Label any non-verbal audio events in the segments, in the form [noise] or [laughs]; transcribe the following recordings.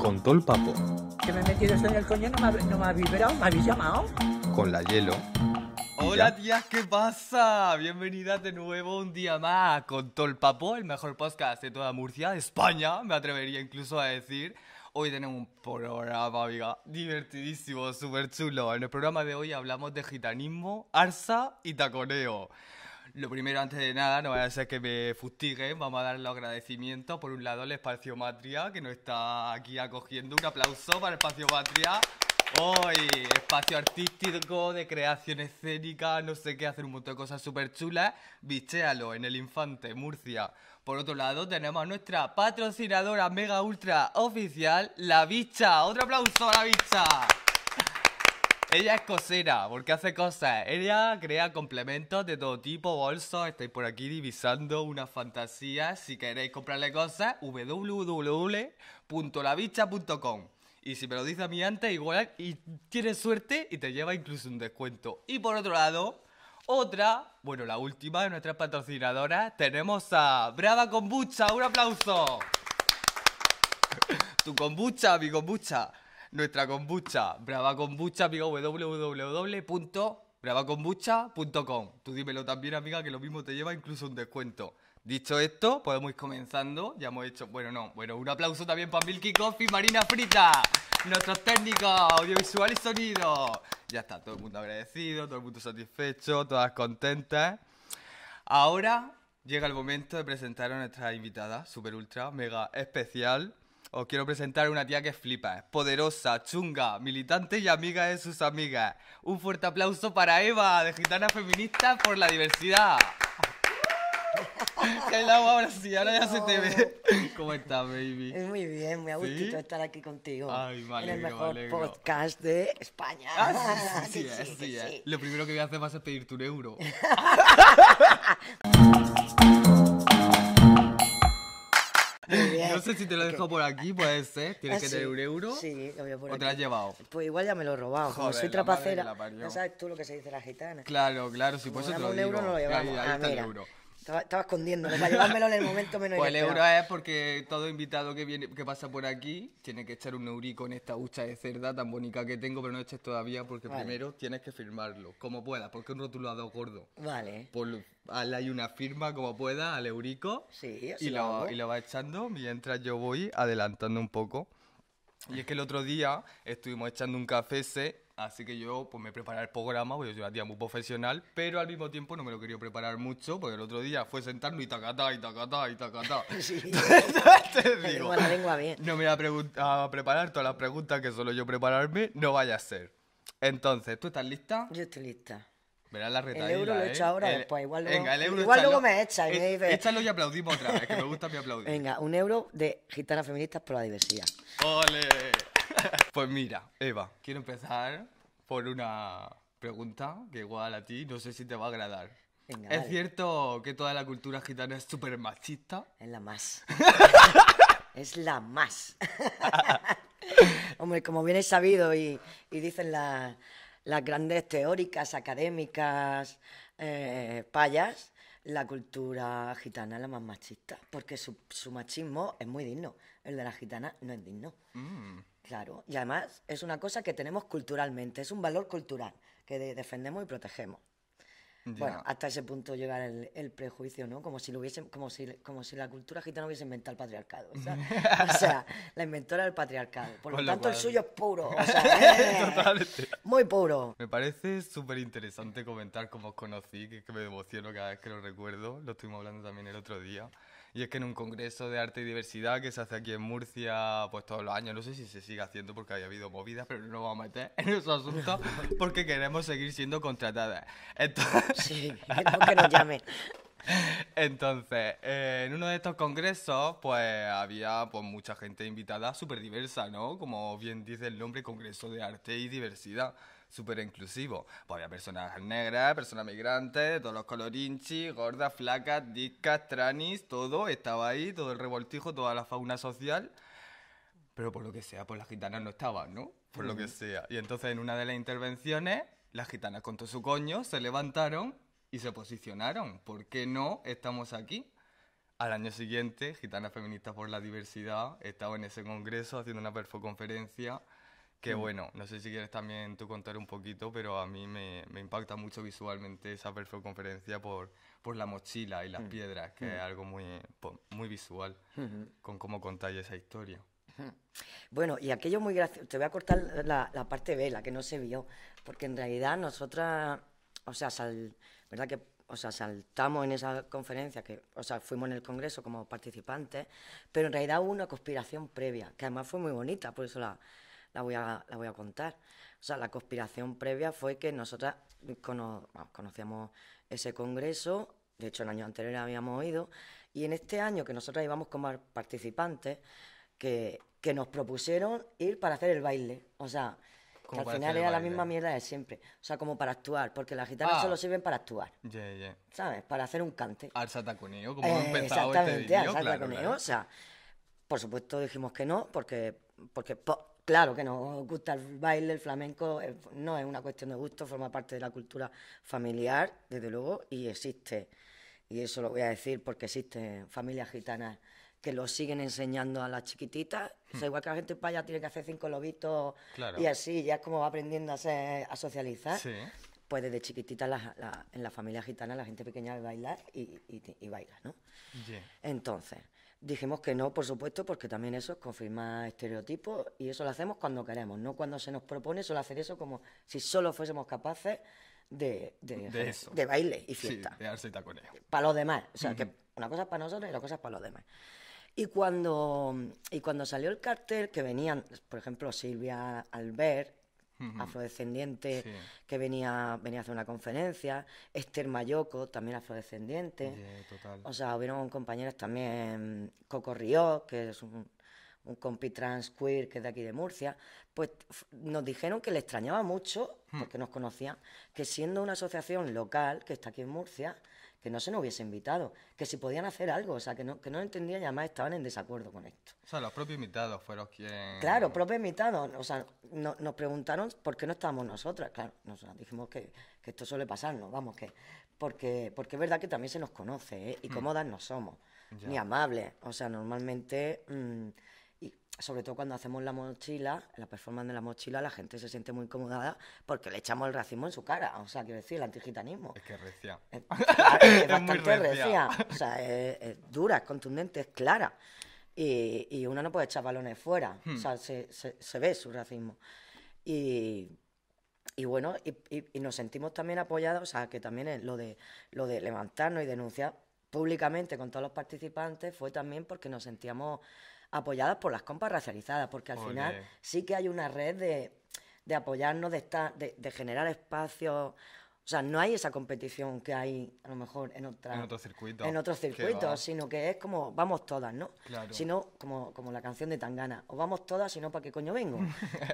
Con Tol papo. Que me he metido esto en el coño, no me, ha, vibrado, me habéis llamado. Con la hielo. Hola tías, ¿qué pasa? Bienvenidas de nuevo un día más con Papo, el mejor podcast de toda Murcia, de España, me atrevería incluso a decir. Hoy tenemos un programa, amiga, divertidísimo, súper chulo. En el programa de hoy hablamos de gitanismo, arsa y taconeo. Lo primero, antes de nada, no vaya a ser que me fustiguen. Vamos a dar los agradecimientos. Por un lado, el Espacio Matria, que nos está aquí acogiendo. Un aplauso para el Espacio Matria. Hoy, espacio artístico, de creación escénica, no sé qué, hacer un montón de cosas súper chulas. Bichéalo en el Infante, Murcia. Por otro lado, tenemos a nuestra patrocinadora mega ultra oficial, La Bicha. Otro aplauso a La Bicha. Ella es cosera, porque hace cosas. Ella crea complementos de todo tipo, bolsos. Estáis por aquí divisando una fantasía. Si queréis comprarle cosas, www.lavicha.com Y si me lo dice a mí antes, igual y tienes suerte y te lleva incluso un descuento. Y por otro lado, otra, bueno, la última de nuestras patrocinadoras, tenemos a Brava Kombucha. ¡Un aplauso! tu kombucha, mi kombucha nuestra kombucha, Brava Kombucha, amiga, www.bravakombucha.com. Tú dímelo también, amiga, que lo mismo te lleva incluso un descuento. Dicho esto, podemos ir comenzando. Ya hemos hecho, bueno, no, bueno, un aplauso también para Milky Coffee Marina Frita, nuestros técnicos audiovisual y sonido. Ya está, todo el mundo agradecido, todo el mundo satisfecho, todas contentas. Ahora llega el momento de presentar a nuestra invitada, super ultra, mega especial. Os quiero presentar una tía que flipa, poderosa, chunga, militante y amiga de sus amigas. Un fuerte aplauso para Eva, de Gitana Feminista por la Diversidad. ¡Qué [laughs] la ahora sí, ahora ya se te ve. ¿Cómo estás, baby? Muy bien, muy a estar aquí contigo. Ay, me En el mejor podcast de España. Ah, sí, sí, [laughs] sí, Lo primero que voy a hacer va a pedir tu euro. [laughs] [laughs] No sé si te lo dejo por aquí, puede ser. Tienes que ah, tener un euro. Sí, lo ¿O te lo has llevado? Pues igual ya me lo he robado. soy trapacera. No sabes tú lo que se dice la gitana. Claro, claro, si por eso te lo un euro no lo Ahí, ah, está el euro. Estaba, escondiendo escondiéndolo para llevármelo en el momento menos Pues el euro es porque todo invitado que viene que pasa por aquí tiene que echar un eurico en esta hucha de cerda tan bonita que tengo, pero no eches todavía porque primero tienes que firmarlo, como puedas, porque es un rotulado gordo. Vale. Por, hay una firma como pueda al eurico sí, y, lo, y lo va echando mientras yo voy adelantando un poco. Y es que el otro día estuvimos echando un café ese Así que yo pues me preparado el programa, porque yo soy una muy profesional, pero al mismo tiempo no me lo quería preparar mucho, porque el otro día fue sentarme y tacatá, y tacatá, y tacatá. [laughs] Sí. [laughs] Te digo, la No me voy a, preparar todas las preguntas que solo yo prepararme, no vaya a ser. Entonces, ¿tú estás lista? Yo estoy lista. Verás la ¿eh? El euro lo he hecho ¿eh? ahora el, después. Igual luego, venga, el igual luego me echa y me eh, Échalo y aplaudimos otra vez, que me gusta mi aplaudimos. [laughs] Venga, un euro de Gitanas Feministas por la Diversidad. ¡Ole! [laughs] Pues mira, Eva, quiero empezar por una pregunta que igual a ti no sé si te va a agradar. ¿Es cierto que toda la cultura gitana es súper machista? Es la más. [laughs] es la más. [laughs] Hombre, como bien es sabido y, dicen las grandes teóricas, académicas, eh, payas, la cultura gitana es la más machista, porque su, machismo es muy digno, el de la gitana no es digno. Mm. Claro, y además es una cosa que tenemos culturalmente, es un valor cultural que defendemos y protegemos. Bueno, hasta ese punto llegar el, prejuicio, ¿no? Como si, lo como, si, como si la cultura gitana hubiese inventado el patriarcado. O sea, [laughs] la inventora del patriarcado. Por lo, tanto, el suyo es puro. [laughs] Eh, Totalmente. Muy puro. Me parece súper interesante comentar cómo os conocí, que, que me emociono cada vez que lo recuerdo. Lo estuvimos hablando también el otro día. Y es que en un congreso de arte y diversidad que se hace aquí en Murcia, pues todos los años, no sé si se sigue haciendo porque haya habido movidas, pero no nos vamos a meter en esos asuntos [laughs] porque queremos seguir siendo contratadas. Entonces... [laughs] Sí, que nos llamen. [laughs] Entonces, eh, en uno de estos congresos, pues había pues, mucha gente invitada, súper diversa, ¿no? Como bien dice el nombre, Congreso de Arte y Diversidad súper inclusivo. Pues había personas negras, personas migrantes, todos los colorinchis, gordas, flacas, discas, tranis, todo estaba ahí, todo el revoltijo, toda la fauna social. Pero por lo que sea, pues las gitanas no estaban, ¿no? Por lo que sea. Y entonces en una de las intervenciones, las gitanas con todo su coño se levantaron y se posicionaron. ¿Por qué no estamos aquí? Al año siguiente, Gitanas Feministas por la Diversidad estaba en ese congreso haciendo una perfoconferencia Qué mm. bueno, no sé si quieres también tú contar un poquito, pero a mí me, impacta mucho visualmente esa perfoconferencia por, por la mochila y las mm. piedras, que es mm. algo muy, muy visual con cómo contáis esa historia. Bueno, y aquello muy gracioso, te voy a cortar la, la parte B, la que no se vio, porque en realidad nosotras, o sea, sal, ¿verdad que o sea, saltamos en esa conferencia, que, o sea, fuimos en el Congreso como participantes, pero en realidad hubo una conspiración previa, que además fue muy bonita, por eso la, la voy a, la voy a contar. O sea, la conspiración previa fue que nosotras conocíamos ese congreso, de hecho el año anterior habíamos oído. y en este año que nosotros íbamos como participantes, que, que nos propusieron ir para hacer el baile. O sea, que al final era la misma mierda de siempre. O sea, como para actuar, porque las guitarras ah. solo sirven para actuar. ¿Sabes? Para hacer un cante. Al sataconeo, como un eh, empezado este al sataconeo. O sea, por supuesto dijimos que no, porque, porque Claro que nos gusta el baile, el flamenco, eh, no es una cuestión de gusto, forma parte de la cultura familiar, desde luego, y existe. Y eso lo voy a decir porque existen familias gitanas que lo siguen enseñando a las chiquititas. Hmm. igual que la gente paya tiene que hacer cinco lobitos y así, ya es como va aprendiendo a, socializar. Sí. Pues desde chiquititas en la familia gitana la gente pequeña bailar y, bailar y baila, ¿no? Sí. Entonces, Dijimos que no, por supuesto, porque también eso es confirmar estereotipos y eso lo hacemos cuando queremos, no cuando se nos propone solo hacer eso como si solo fuésemos capaces de, de, baile y fiesta. Sí, de Para los demás. O sea, que una cosa es para nosotros y otra cosa es para los demás. Y cuando, y cuando salió el cartel, que venían, por ejemplo, Silvia Albert, afrodescendiente, que venía, venía a hacer una conferencia, Esther Mayoco, también afrodescendiente. O sea, hubieron compañeros también, Coco Río, que es un, un compi trans queer que es de aquí de Murcia, pues nos dijeron que le extrañaba mucho, hmm. porque nos conocían, que siendo una asociación local que está aquí en Murcia, que no se nos hubiese invitado, que si podían hacer algo, o sea, que no, que entendía y además estaban en desacuerdo con esto. O sea, los propios invitados fueron quienes... Claro, propios invitados, o sea, nos preguntaron por qué no estábamos nosotras, claro, nosotras dijimos que, esto suele pasarnos, vamos, que... Porque, porque es verdad que también se nos conoce, ¿eh? Y mm. cómodas no somos, ni amables, o sea, normalmente... Mm, y sobre todo cuando hacemos la mochila, la performance de la mochila, la gente se siente muy incomodada porque le echamos el racismo en su cara. O sea, quiero decir, el antigitanismo. Es que recia. Eh, [laughs] es, bastante recia. O sea, es, dura, es contundente, es clara. Y, y uno no puede echar balones fuera. O hmm. sea, se, ve su racismo. Y, y bueno, y, nos sentimos también apoyados, o sea, que también lo de, lo de levantarnos y denunciar públicamente con todos los participantes fue también porque nos sentíamos apoyadas por las compas racializadas, porque al final sí que hay una red de, apoyarnos, de, estar, de, generar espacios. O sea, no hay esa competición que hay a lo mejor en en otros circuitos, en otros circuitos sino que es como vamos todas, ¿no? Sino como, como la canción de Tangana, o vamos todas, sino para qué coño vengo.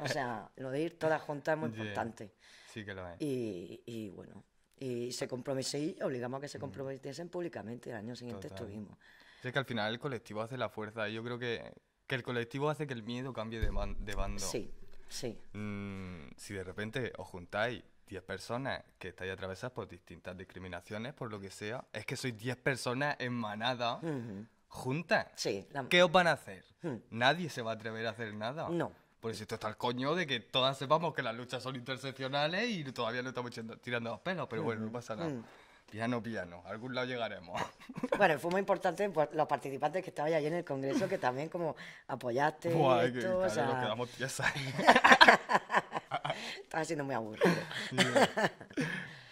o sea, [laughs] lo de ir todas juntas es muy importante. Sí que lo es. Y, y bueno, y se Y obligamos a que se mm. comprometiesen públicamente. El año siguiente estuvimos. Es que al final el colectivo hace la fuerza. yo creo que, que el colectivo hace que el miedo cambie de, bando. Sí, sí. Mm, si de repente os juntáis 10 personas que estáis atravesadas por distintas discriminaciones, por lo que sea, es que sois 10 personas en manada. ¿Juntas? Sí. La... ¿Qué os van a hacer? Nadie se va a atrever a hacer nada. No. Por eso esto está el coño de que todas sepamos que las luchas son interseccionales y todavía no estamos tirando los pelos, pero bueno, no pasa nada. Piano, piano, algún lado llegaremos. [laughs] Bueno, fue muy importante pues, los participantes que estaban allí en el Congreso, que también como apoyaste. y todo. nos quedamos ahí. [laughs] Estaba siendo muy aburrido.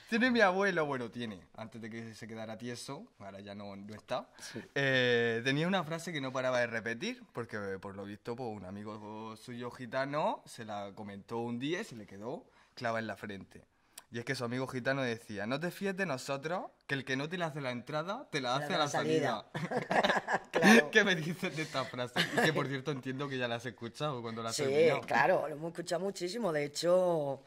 tiene mi abuelo, bueno, tiene, antes de que se quedara tieso, ahora ya no, no está, eh, tenía una frase que no paraba de repetir, porque eh, por lo visto pues, un amigo suyo gitano se la comentó un día y se le quedó clava en la frente. Y es que su amigo gitano decía, no te fíes de nosotros, que el que no te la hace la entrada, te la hace a la salida. [laughs] [laughs] ¿Qué me dices de esta frase? que por cierto entiendo que ya la has escuchado cuando la has Sí, claro, lo hemos escuchado muchísimo. De hecho,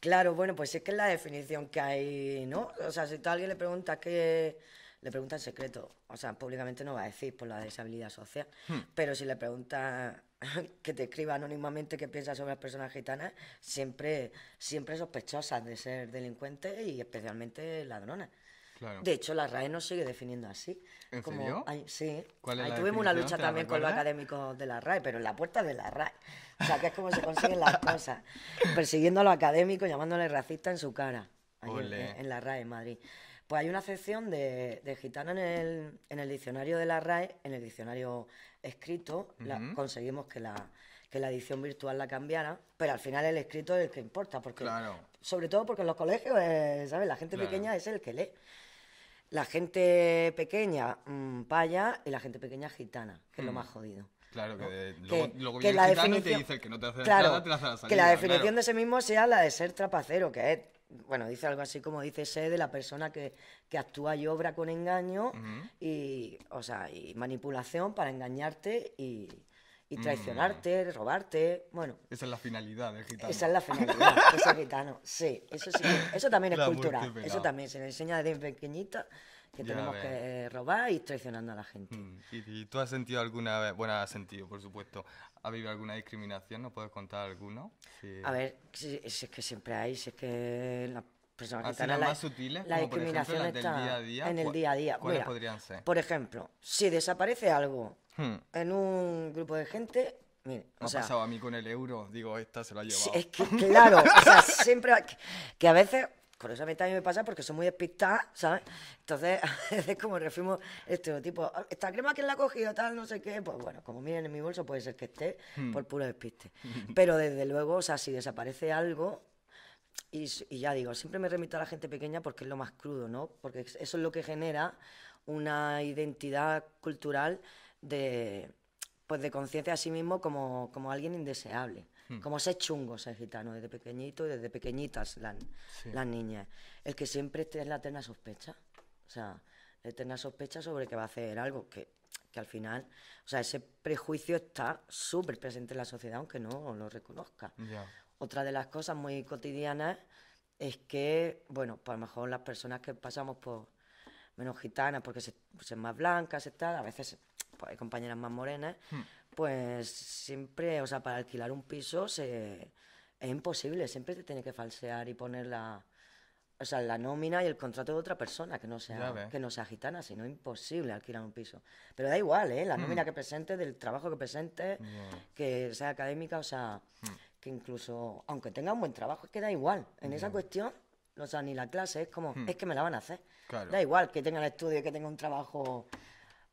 claro, bueno, pues es que es la definición que hay, ¿no? O sea, si a alguien le pregunta que le pregunta en secreto, o sea, públicamente no va a decir por la deshabilidad social, hmm. pero si le preguntas [laughs] que te escriba anónimamente qué piensas sobre las personas gitanas, ¿eh? siempre, siempre sospechosas de ser delincuentes y especialmente ladronas. De hecho, la RAE nos sigue definiendo así. sí. ahí tuvimos una lucha también con los académicos de la RAE, pero en la puerta de la RAE. O sea, que es como se consiguen las [laughs] cosas. Persiguiendo a los académicos, llamándole racista en su cara. en, la RAE, en Madrid. Pues hay una sección de, gitano en el, diccionario de la RAE, en el diccionario escrito, conseguimos que la, la edición virtual la cambiara, pero al final el escrito es el que importa, porque sobre todo porque en los colegios, eh, La gente pequeña es el que lee. La gente pequeña mm, paya y la gente pequeña gitana, que es lo mm. más jodido. Claro, que, la definición, Que la definición de ese mismo sea la de ser trapacero, que es bueno, dice algo así como dice sé de la persona que, actúa y obra con engaño y, o sea, y manipulación para engañarte y, mm. traicionarte, robarte, bueno. Esa es la finalidad del gitano. Esa es la finalidad, [laughs] del gitano, sí. Eso, sí, eso también es cultural, eso también se le enseña desde pequeñita que tenemos que robar y traicionando a la gente. Mm, ¿Y, tú has sentido alguna vez, bueno, has sentido, por supuesto, ha habido alguna discriminación? ¿Nos puedes contar alguno? A ver, si, es que siempre hay, si es que las personas que están en la, discriminación día a día, en el día a día. ¿Cuáles podrían ser? Por ejemplo, si desaparece algo hmm. en un grupo de gente, Mire, ha pasado a mí con el euro, digo, esta se lo ha llevado. Es que, claro, siempre que a veces eso a mí también me pasa porque soy muy despistada, ¿sabes? Entonces, [laughs] es como refirmo este tipo, ah, esta crema que la ha cogido, tal, no sé qué, pues bueno, como miren en mi bolso puede ser que esté hmm. por puro despiste. [laughs] Pero desde luego, o sea, si desaparece algo, y, ya digo, siempre me remito a la gente pequeña porque es lo más crudo, ¿no? Porque eso es lo que genera una identidad cultural de pues de conciencia a sí mismo como, alguien indeseable. Hmm. Como ser chungo ser gitano desde pequeñito y desde pequeñitas las niñas. El que siempre esté en la eterna sospecha. O sea, la eterna sospecha sobre que va a hacer algo que, al final, o sea, ese prejuicio está súper presente en la sociedad aunque no lo reconozca. Otra de las cosas muy cotidianas es que, bueno, pues, a lo mejor las personas que pasamos por menos gitanas porque se, más blancas, y tal, a veces compañeras más morenas, hmm. pues siempre, o sea, para alquilar un piso es imposible, siempre se tiene que falsear y poner la, o sea, la nómina y el contrato de otra persona que no sea, que no sea gitana, sino imposible alquilar un piso. Pero da igual, ¿eh? La hmm. nómina que presente, del trabajo que presente, que sea académica, o sea, hmm. que incluso, aunque tenga un buen trabajo, es que da igual. En esa cuestión, o sea, ni la clase es como, es que me la van a hacer. Da igual que tenga el estudio, que tenga un trabajo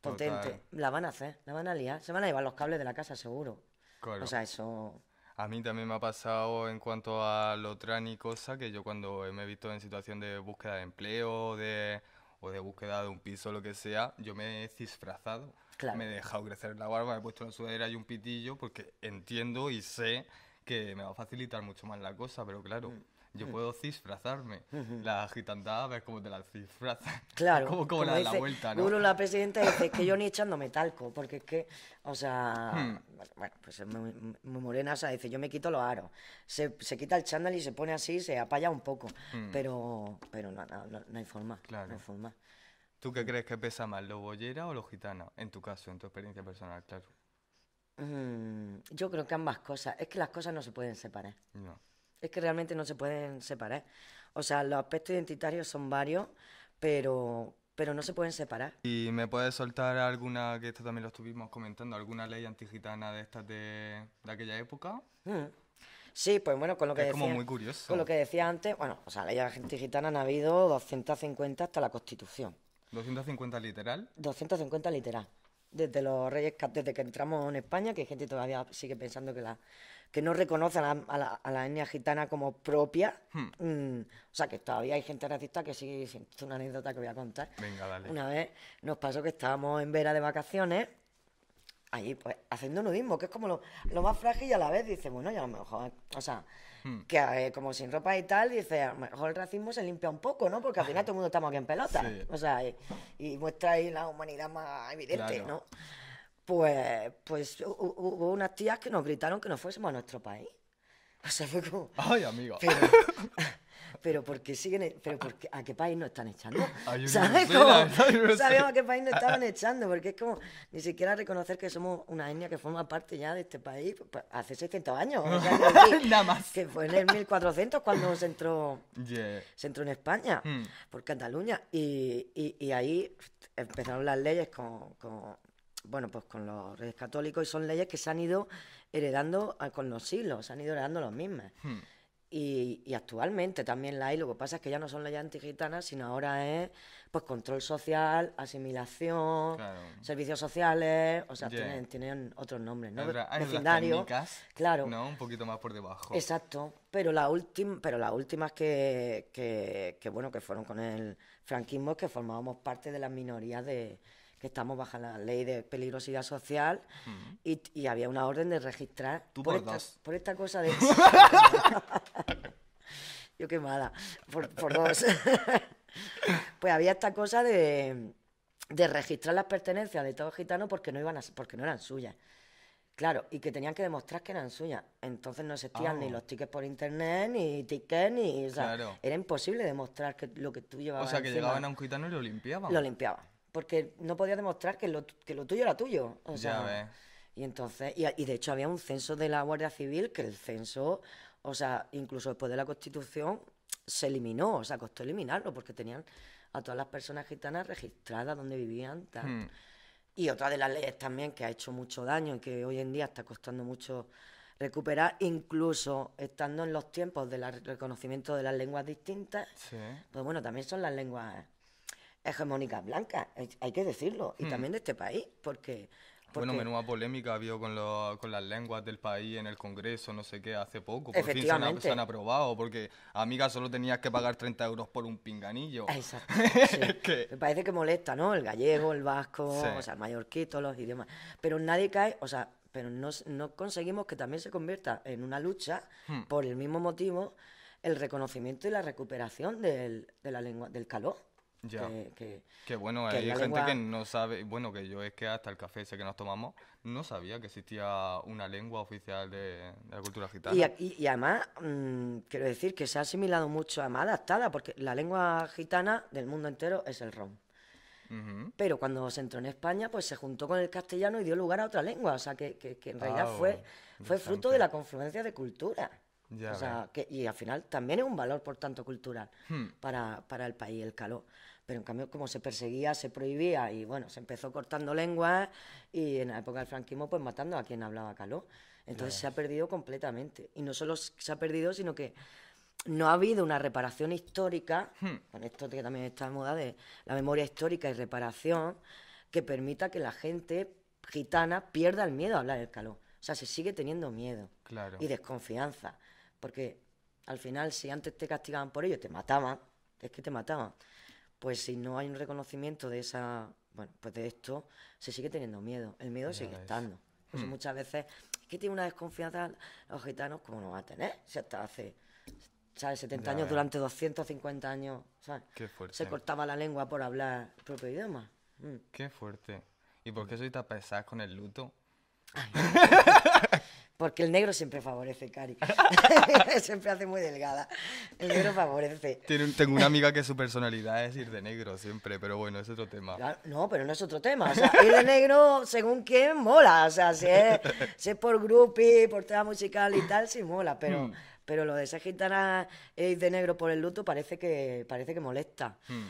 potente. La van a hacer, la van a liar. Se van a llevar los cables de la casa, seguro. O sea, eso. A mí también me ha pasado en cuanto a lo tran y cosa, que yo cuando me he visto en situación de búsqueda de empleo de, o de búsqueda de un piso, lo que sea, yo me he disfrazado. Claro. Me he dejado crecer la barba, me he puesto una sudadera y un pitillo porque entiendo y sé que me va a facilitar mucho más la cosa, pero claro, mm yo puedo disfrazarme. La gitandada ves como te la disfrazas Claro. como, como, la la vuelta, ¿no? Uno, la presidenta, dice que yo ni echándome talco, porque es que, o sea, hmm. bueno, pues es muy, morena, o sea, dice, yo me quito los aros. Se, quita el chándal y se pone así, se apalla un poco, hmm. pero, pero no, no, hay forma, claro. no hay forma. ¿Tú qué crees que pesa más, lo bollera o los gitanos, En tu caso, en tu experiencia personal, claro. Mm, yo creo que ambas cosas. Es que las cosas no se pueden separar. No. Es que realmente no se pueden separar. O sea, los aspectos identitarios son varios, pero, pero no se pueden separar. ¿Y me puedes soltar alguna, que esto también lo estuvimos comentando, alguna ley antigitana de estas de, aquella época? Hmm. Sí, pues bueno, con lo que, es como muy curioso. Con lo que decía antes, bueno, o sea, leyes antigitanas ha habido 250 hasta la Constitución. ¿250 literal? 250 literal. Desde los Reyes desde que entramos en España, que hay gente todavía sigue pensando que la que no reconoce a, la, a la, etnia gitana como propia. Hmm. Mm, o sea, que todavía hay gente racista que sí, es una anécdota que voy a contar. Una vez nos pasó que estábamos en Vera de vacaciones, allí pues haciendo nudismo, que es como lo, más frágil y a la vez dice, bueno, ya a lo mejor, o sea, hmm. que como sin ropa y tal, dice, a lo mejor el racismo se limpia un poco, ¿no? Porque al final todo el mundo estamos aquí en pelota, o sea, y, muestra ahí la humanidad más evidente, ¿no? pues, pues hubo unas tías que nos gritaron que nos fuésemos a nuestro país. [laughs] O sea, fue como... ¡Ay, amigo! Pero, [laughs] pero siguen...? E-? ¿Pero a qué país nos están echando? [laughs] ¿Sabes? cómo? sabíamos a qué país nos estaban echando, porque es como ni siquiera reconocer que somos una etnia que forma parte ya de este país pues, pues, hace 600 años. que, Nada más. Que fue en el 1400 cuando se entró, se entró en España, hmm. por Cataluña, y, ahí empezaron las leyes con bueno, pues con los reyes católicos y son leyes que se han ido heredando ah, con los siglos, se han ido heredando los mismas. Hmm. Y, actualmente también la hay, lo que pasa es que ya no son leyes antigitanas, sino ahora es pues control social, asimilación, servicios sociales, o sea, tienen, otros nombres, ¿no? Otra, claro. Un poquito más por debajo. Exacto, pero, la pero las últimas que, que, bueno, que fueron con el franquismo es que formábamos parte de las minorías de, que estamos bajo la ley de peligrosidad social y, había una orden de registrar Tú por, dos. esta, por esta cosa de... [laughs] [laughs] Yo qué mala, por, dos. [laughs] pues había esta cosa de, de registrar las pertenencias de todos los gitanos porque no, iban porque no eran suyas. Claro, y que tenían que demostrar que eran suyas. Entonces no existían ni ah. los tickets por internet, ni tickets, ni. Era imposible demostrar que lo que tú llevabas. O sea, que llevaban a un gitano y lo limpiaban. Lo limpiaban porque no podía demostrar que lo, tuyo era tuyo. O sea, Y entonces, y, de hecho había un censo de la Guardia Civil que el censo, o sea, incluso después de la Constitución se eliminó, o sea, costó eliminarlo porque tenían a todas las personas gitanas registradas donde vivían. Hmm. Y otra de las leyes también que ha hecho mucho daño y que hoy en día está costando mucho recuperar, incluso estando en los tiempos del reconocimiento de las lenguas distintas, pues bueno, también son las lenguas hegemónicas Blanca, hay, que decirlo, y hmm. también de este país, porque... Bueno, menuda polémica ha habido con, con las lenguas del país en el Congreso, no sé qué, hace poco. Por fin se han, aprobado, porque amiga solo tenías que pagar 30 euros por un pinganillo. Exacto. [laughs] Me parece que molesta, ¿no? El gallego, el vasco, o sea, el mallorquito, los idiomas. Pero nadie cae, o sea, pero no, conseguimos que también se convierta en una lucha hmm. por el mismo motivo el reconocimiento y la recuperación de la lengua, del calor. Que, bueno, hay gente que no sabe, bueno, que yo es que hasta el café ese que nos tomamos, no sabía que existía una lengua oficial de, la cultura gitana. Y, además, mm, quiero decir que se ha asimilado mucho, a más adaptada, porque la lengua gitana del mundo entero es el rom. Pero cuando se entró en España, pues se juntó con el castellano y dio lugar a otra lengua. O sea, que, en realidad ah, fue, fue fruto de la confluencia de cultura y al final también es un valor, por tanto, cultural hmm. para, el país, el calor. Pero en cambio, como se perseguía, se prohibía y bueno, se empezó cortando lenguas y en la época del franquismo, pues matando a quien hablaba calor. Entonces se ha perdido completamente. Y no solo se ha perdido, sino que no ha habido una reparación histórica, hmm. con esto que también está en moda de la memoria histórica y reparación, que permita que la gente gitana pierda el miedo a hablar el calor. O sea, se sigue teniendo miedo y desconfianza. Porque al final, si antes te castigaban por ello, te mataban, es que te mataban. Pues si no hay un reconocimiento de esa, bueno, pues de esto, se sigue teniendo miedo. El miedo sigue estando. Pues hmm. muchas veces es que tiene una desconfianza los gitanos, como no va a tener? Si hasta hace 70 años, durante 250 años, ¿sabes? Se cortaba la lengua por hablar el propio idioma. Hmm. Qué fuerte. ¿Y por qué soy tan pesada con el luto? [laughs] Porque el negro siempre favorece, Cari. [laughs] siempre hace muy delgada. El negro favorece. tengo una amiga que su personalidad es ir de negro siempre, pero bueno, es otro tema. no, pero no es otro tema. O sea, ir de negro según quién mola. O sea, si es, por groupie, por tema musical y tal, sí mola. Pero, hmm. pero lo de esa gitana eh, ir de negro por el luto parece que, parece que molesta. Hmm.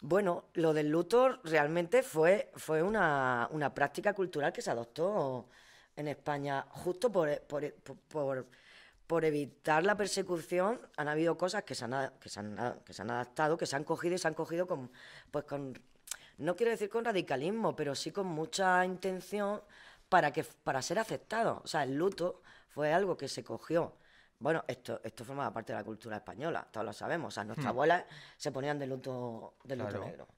Bueno, lo del luto realmente fue, fue una, una práctica cultural que se adoptó en España, justo por, por, evitar la persecución, han habido cosas que se han, que se han, adaptado, que se han cogido y se han cogido con, pues con, no quiero decir con radicalismo, pero sí con mucha intención para, que, para ser aceptado. O sea, el luto fue algo que se cogió. Bueno, esto, esto formaba parte de la cultura española, todos lo sabemos. O sea, nuestras hmm. abuelas se ponían de luto, de luto negro.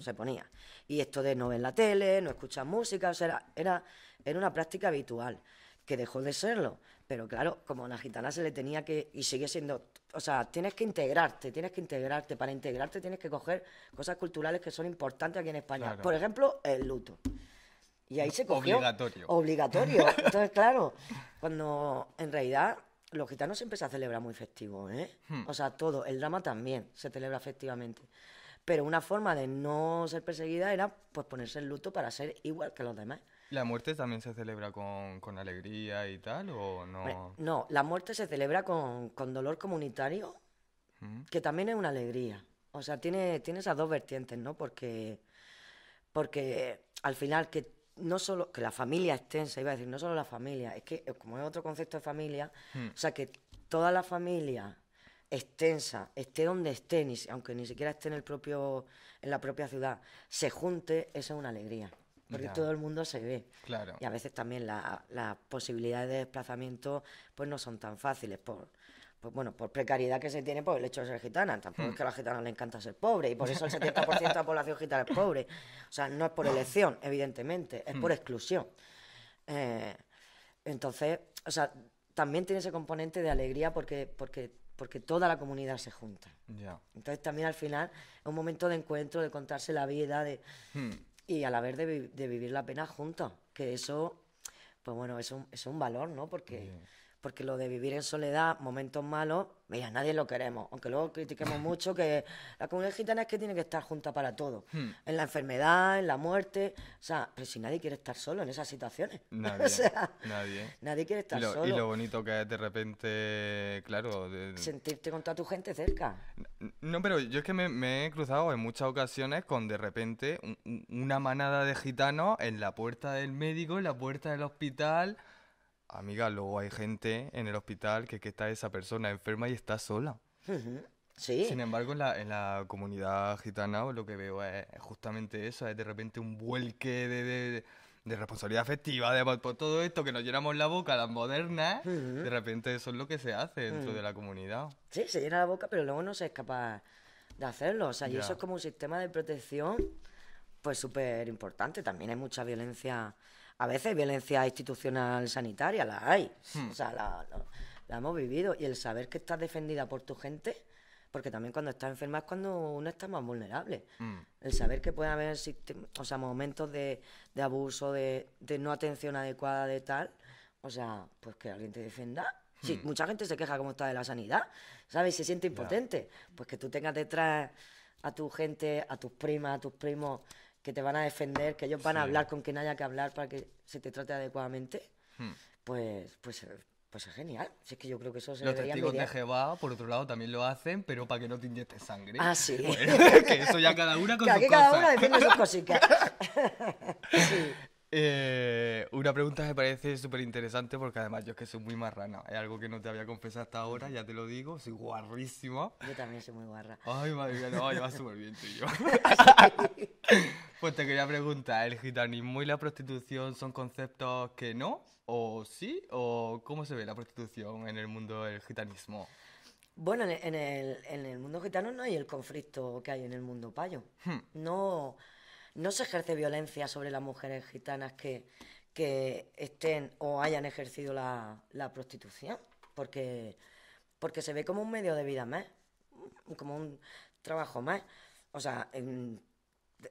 Se ponía. Y esto de no ver la tele, no escuchar música, o sea, era, era, una práctica habitual, que dejó de serlo. Pero claro, como a la gitana se le tenía que, y sigue siendo, o sea, tienes que integrarte, tienes que integrarte. Para integrarte tienes que coger cosas culturales que son importantes aquí en España. Por ejemplo, el luto. Y ahí se cogió. Obligatorio. Obligatorio. [laughs] Entonces, claro, cuando en realidad los gitanos siempre se celebra muy festivo, ¿eh? Hmm. O sea, todo, el drama también se celebra festivamente. Pero una forma de no ser perseguida era pues ponerse en luto para ser igual que los demás. ¿La muerte también se celebra con, alegría y tal o no? no, la muerte se celebra con, dolor comunitario, mm. que también es una alegría. O sea, tiene, tiene esas dos vertientes, ¿no? Porque, porque al final que no solo que la familia extensa, iba a decir, no solo la familia, es que como es otro concepto de familia, mm. o sea, que toda la familia extensa, esté donde esté, aunque ni siquiera esté en, el propio, en la propia ciudad, se junte, esa es una alegría. Porque todo el mundo se ve. Claro. Y a veces también las posibilidades de desplazamiento pues no son tan fáciles por, bueno, por precariedad que se tiene por el hecho de ser gitana. Tampoco es hmm. que a los gitanos les encanta ser pobre y por eso el 70% de la población gitana es pobre. O sea, no es por hmm. elección, evidentemente, es por hmm. exclusión. Eh, entonces, o sea, también tiene ese componente de alegría porque, porque porque toda la comunidad se junta. Entonces también al final es un momento de encuentro, de contarse la vida, de, hmm. y a la vez de, vivir la pena juntos, que eso, pues bueno, es un, es un valor, ¿no? Porque porque lo de vivir en soledad, momentos malos, mira, nadie lo queremos, aunque luego critiquemos [laughs] mucho que la comunidad gitana es que tiene que estar junta para todo, hmm. en la enfermedad, en la muerte, o sea, pero si nadie quiere estar solo en esas situaciones, [laughs] nadie, nadie. nadie quiere estar solo. Y lo bonito que es de repente, claro, de, sentirte con toda tu gente cerca. No, pero yo es que me, he cruzado en muchas ocasiones con de repente una manada de gitanos en la puerta del médico, en la puerta del hospital amiga, luego hay gente en el hospital que, que está esa persona enferma y está sola. Sí. Sin embargo, en la, en la comunidad gitana lo que veo es justamente eso, es de repente un vuelque de, de, responsabilidad afectiva, de por pues, pues, todo esto que nos llenamos la boca, las modernas, de repente eso es lo que se hace dentro mm. de la comunidad. Sí, se llena la boca, pero luego no se es capaz de hacerlo. O sea, y eso es como un sistema de protección, pues súper importante. También hay mucha violencia a veces violencia institucional sanitaria, la hay. Hmm. O sea, la, hemos vivido. Y el saber que estás defendida por tu gente, porque también cuando estás enferma es cuando uno está más vulnerable. Hmm. El saber que puede haber o sea, momentos de, abuso, de, no atención adecuada, de tal. O sea, pues que alguien te defenda, hmm. mucha gente se queja como está de la sanidad, ¿sabes? Se siente impotente. Pues que tú tengas detrás a tu gente, a tus primas, a tus primos que te van a defender, que ellos van a hablar con quien haya que hablar para que se te trate adecuadamente, hmm. pues, pues, pues es genial. Si es que yo creo que eso se Los testigos de Jehová, por otro lado, también lo hacen, pero para que no te inyectes sangre. Ah, sí. [laughs] Bueno, que eso ya cada una con que sus cosas. cada una defiende sus cositas. [laughs] [laughs] sí. Eh, una pregunta me parece súper interesante porque además yo es que soy muy marrana. Es algo que no te había confesado hasta ahora, ya te lo digo. Soy guarrísima. Yo también soy muy guarra. Ay, madre mía, no, va súper bien tú [laughs] pues te quería preguntar, ¿el gitanismo y la prostitución son conceptos que no? ¿O sí? ¿O cómo se ve la prostitución en el mundo del gitanismo? Bueno, en el, mundo gitano no hay el conflicto que hay en el mundo payo. Hmm. No no se ejerce violencia sobre las mujeres gitanas que, estén o hayan ejercido la, prostitución, porque, porque se ve como un medio de vida más, como un trabajo más. O sea,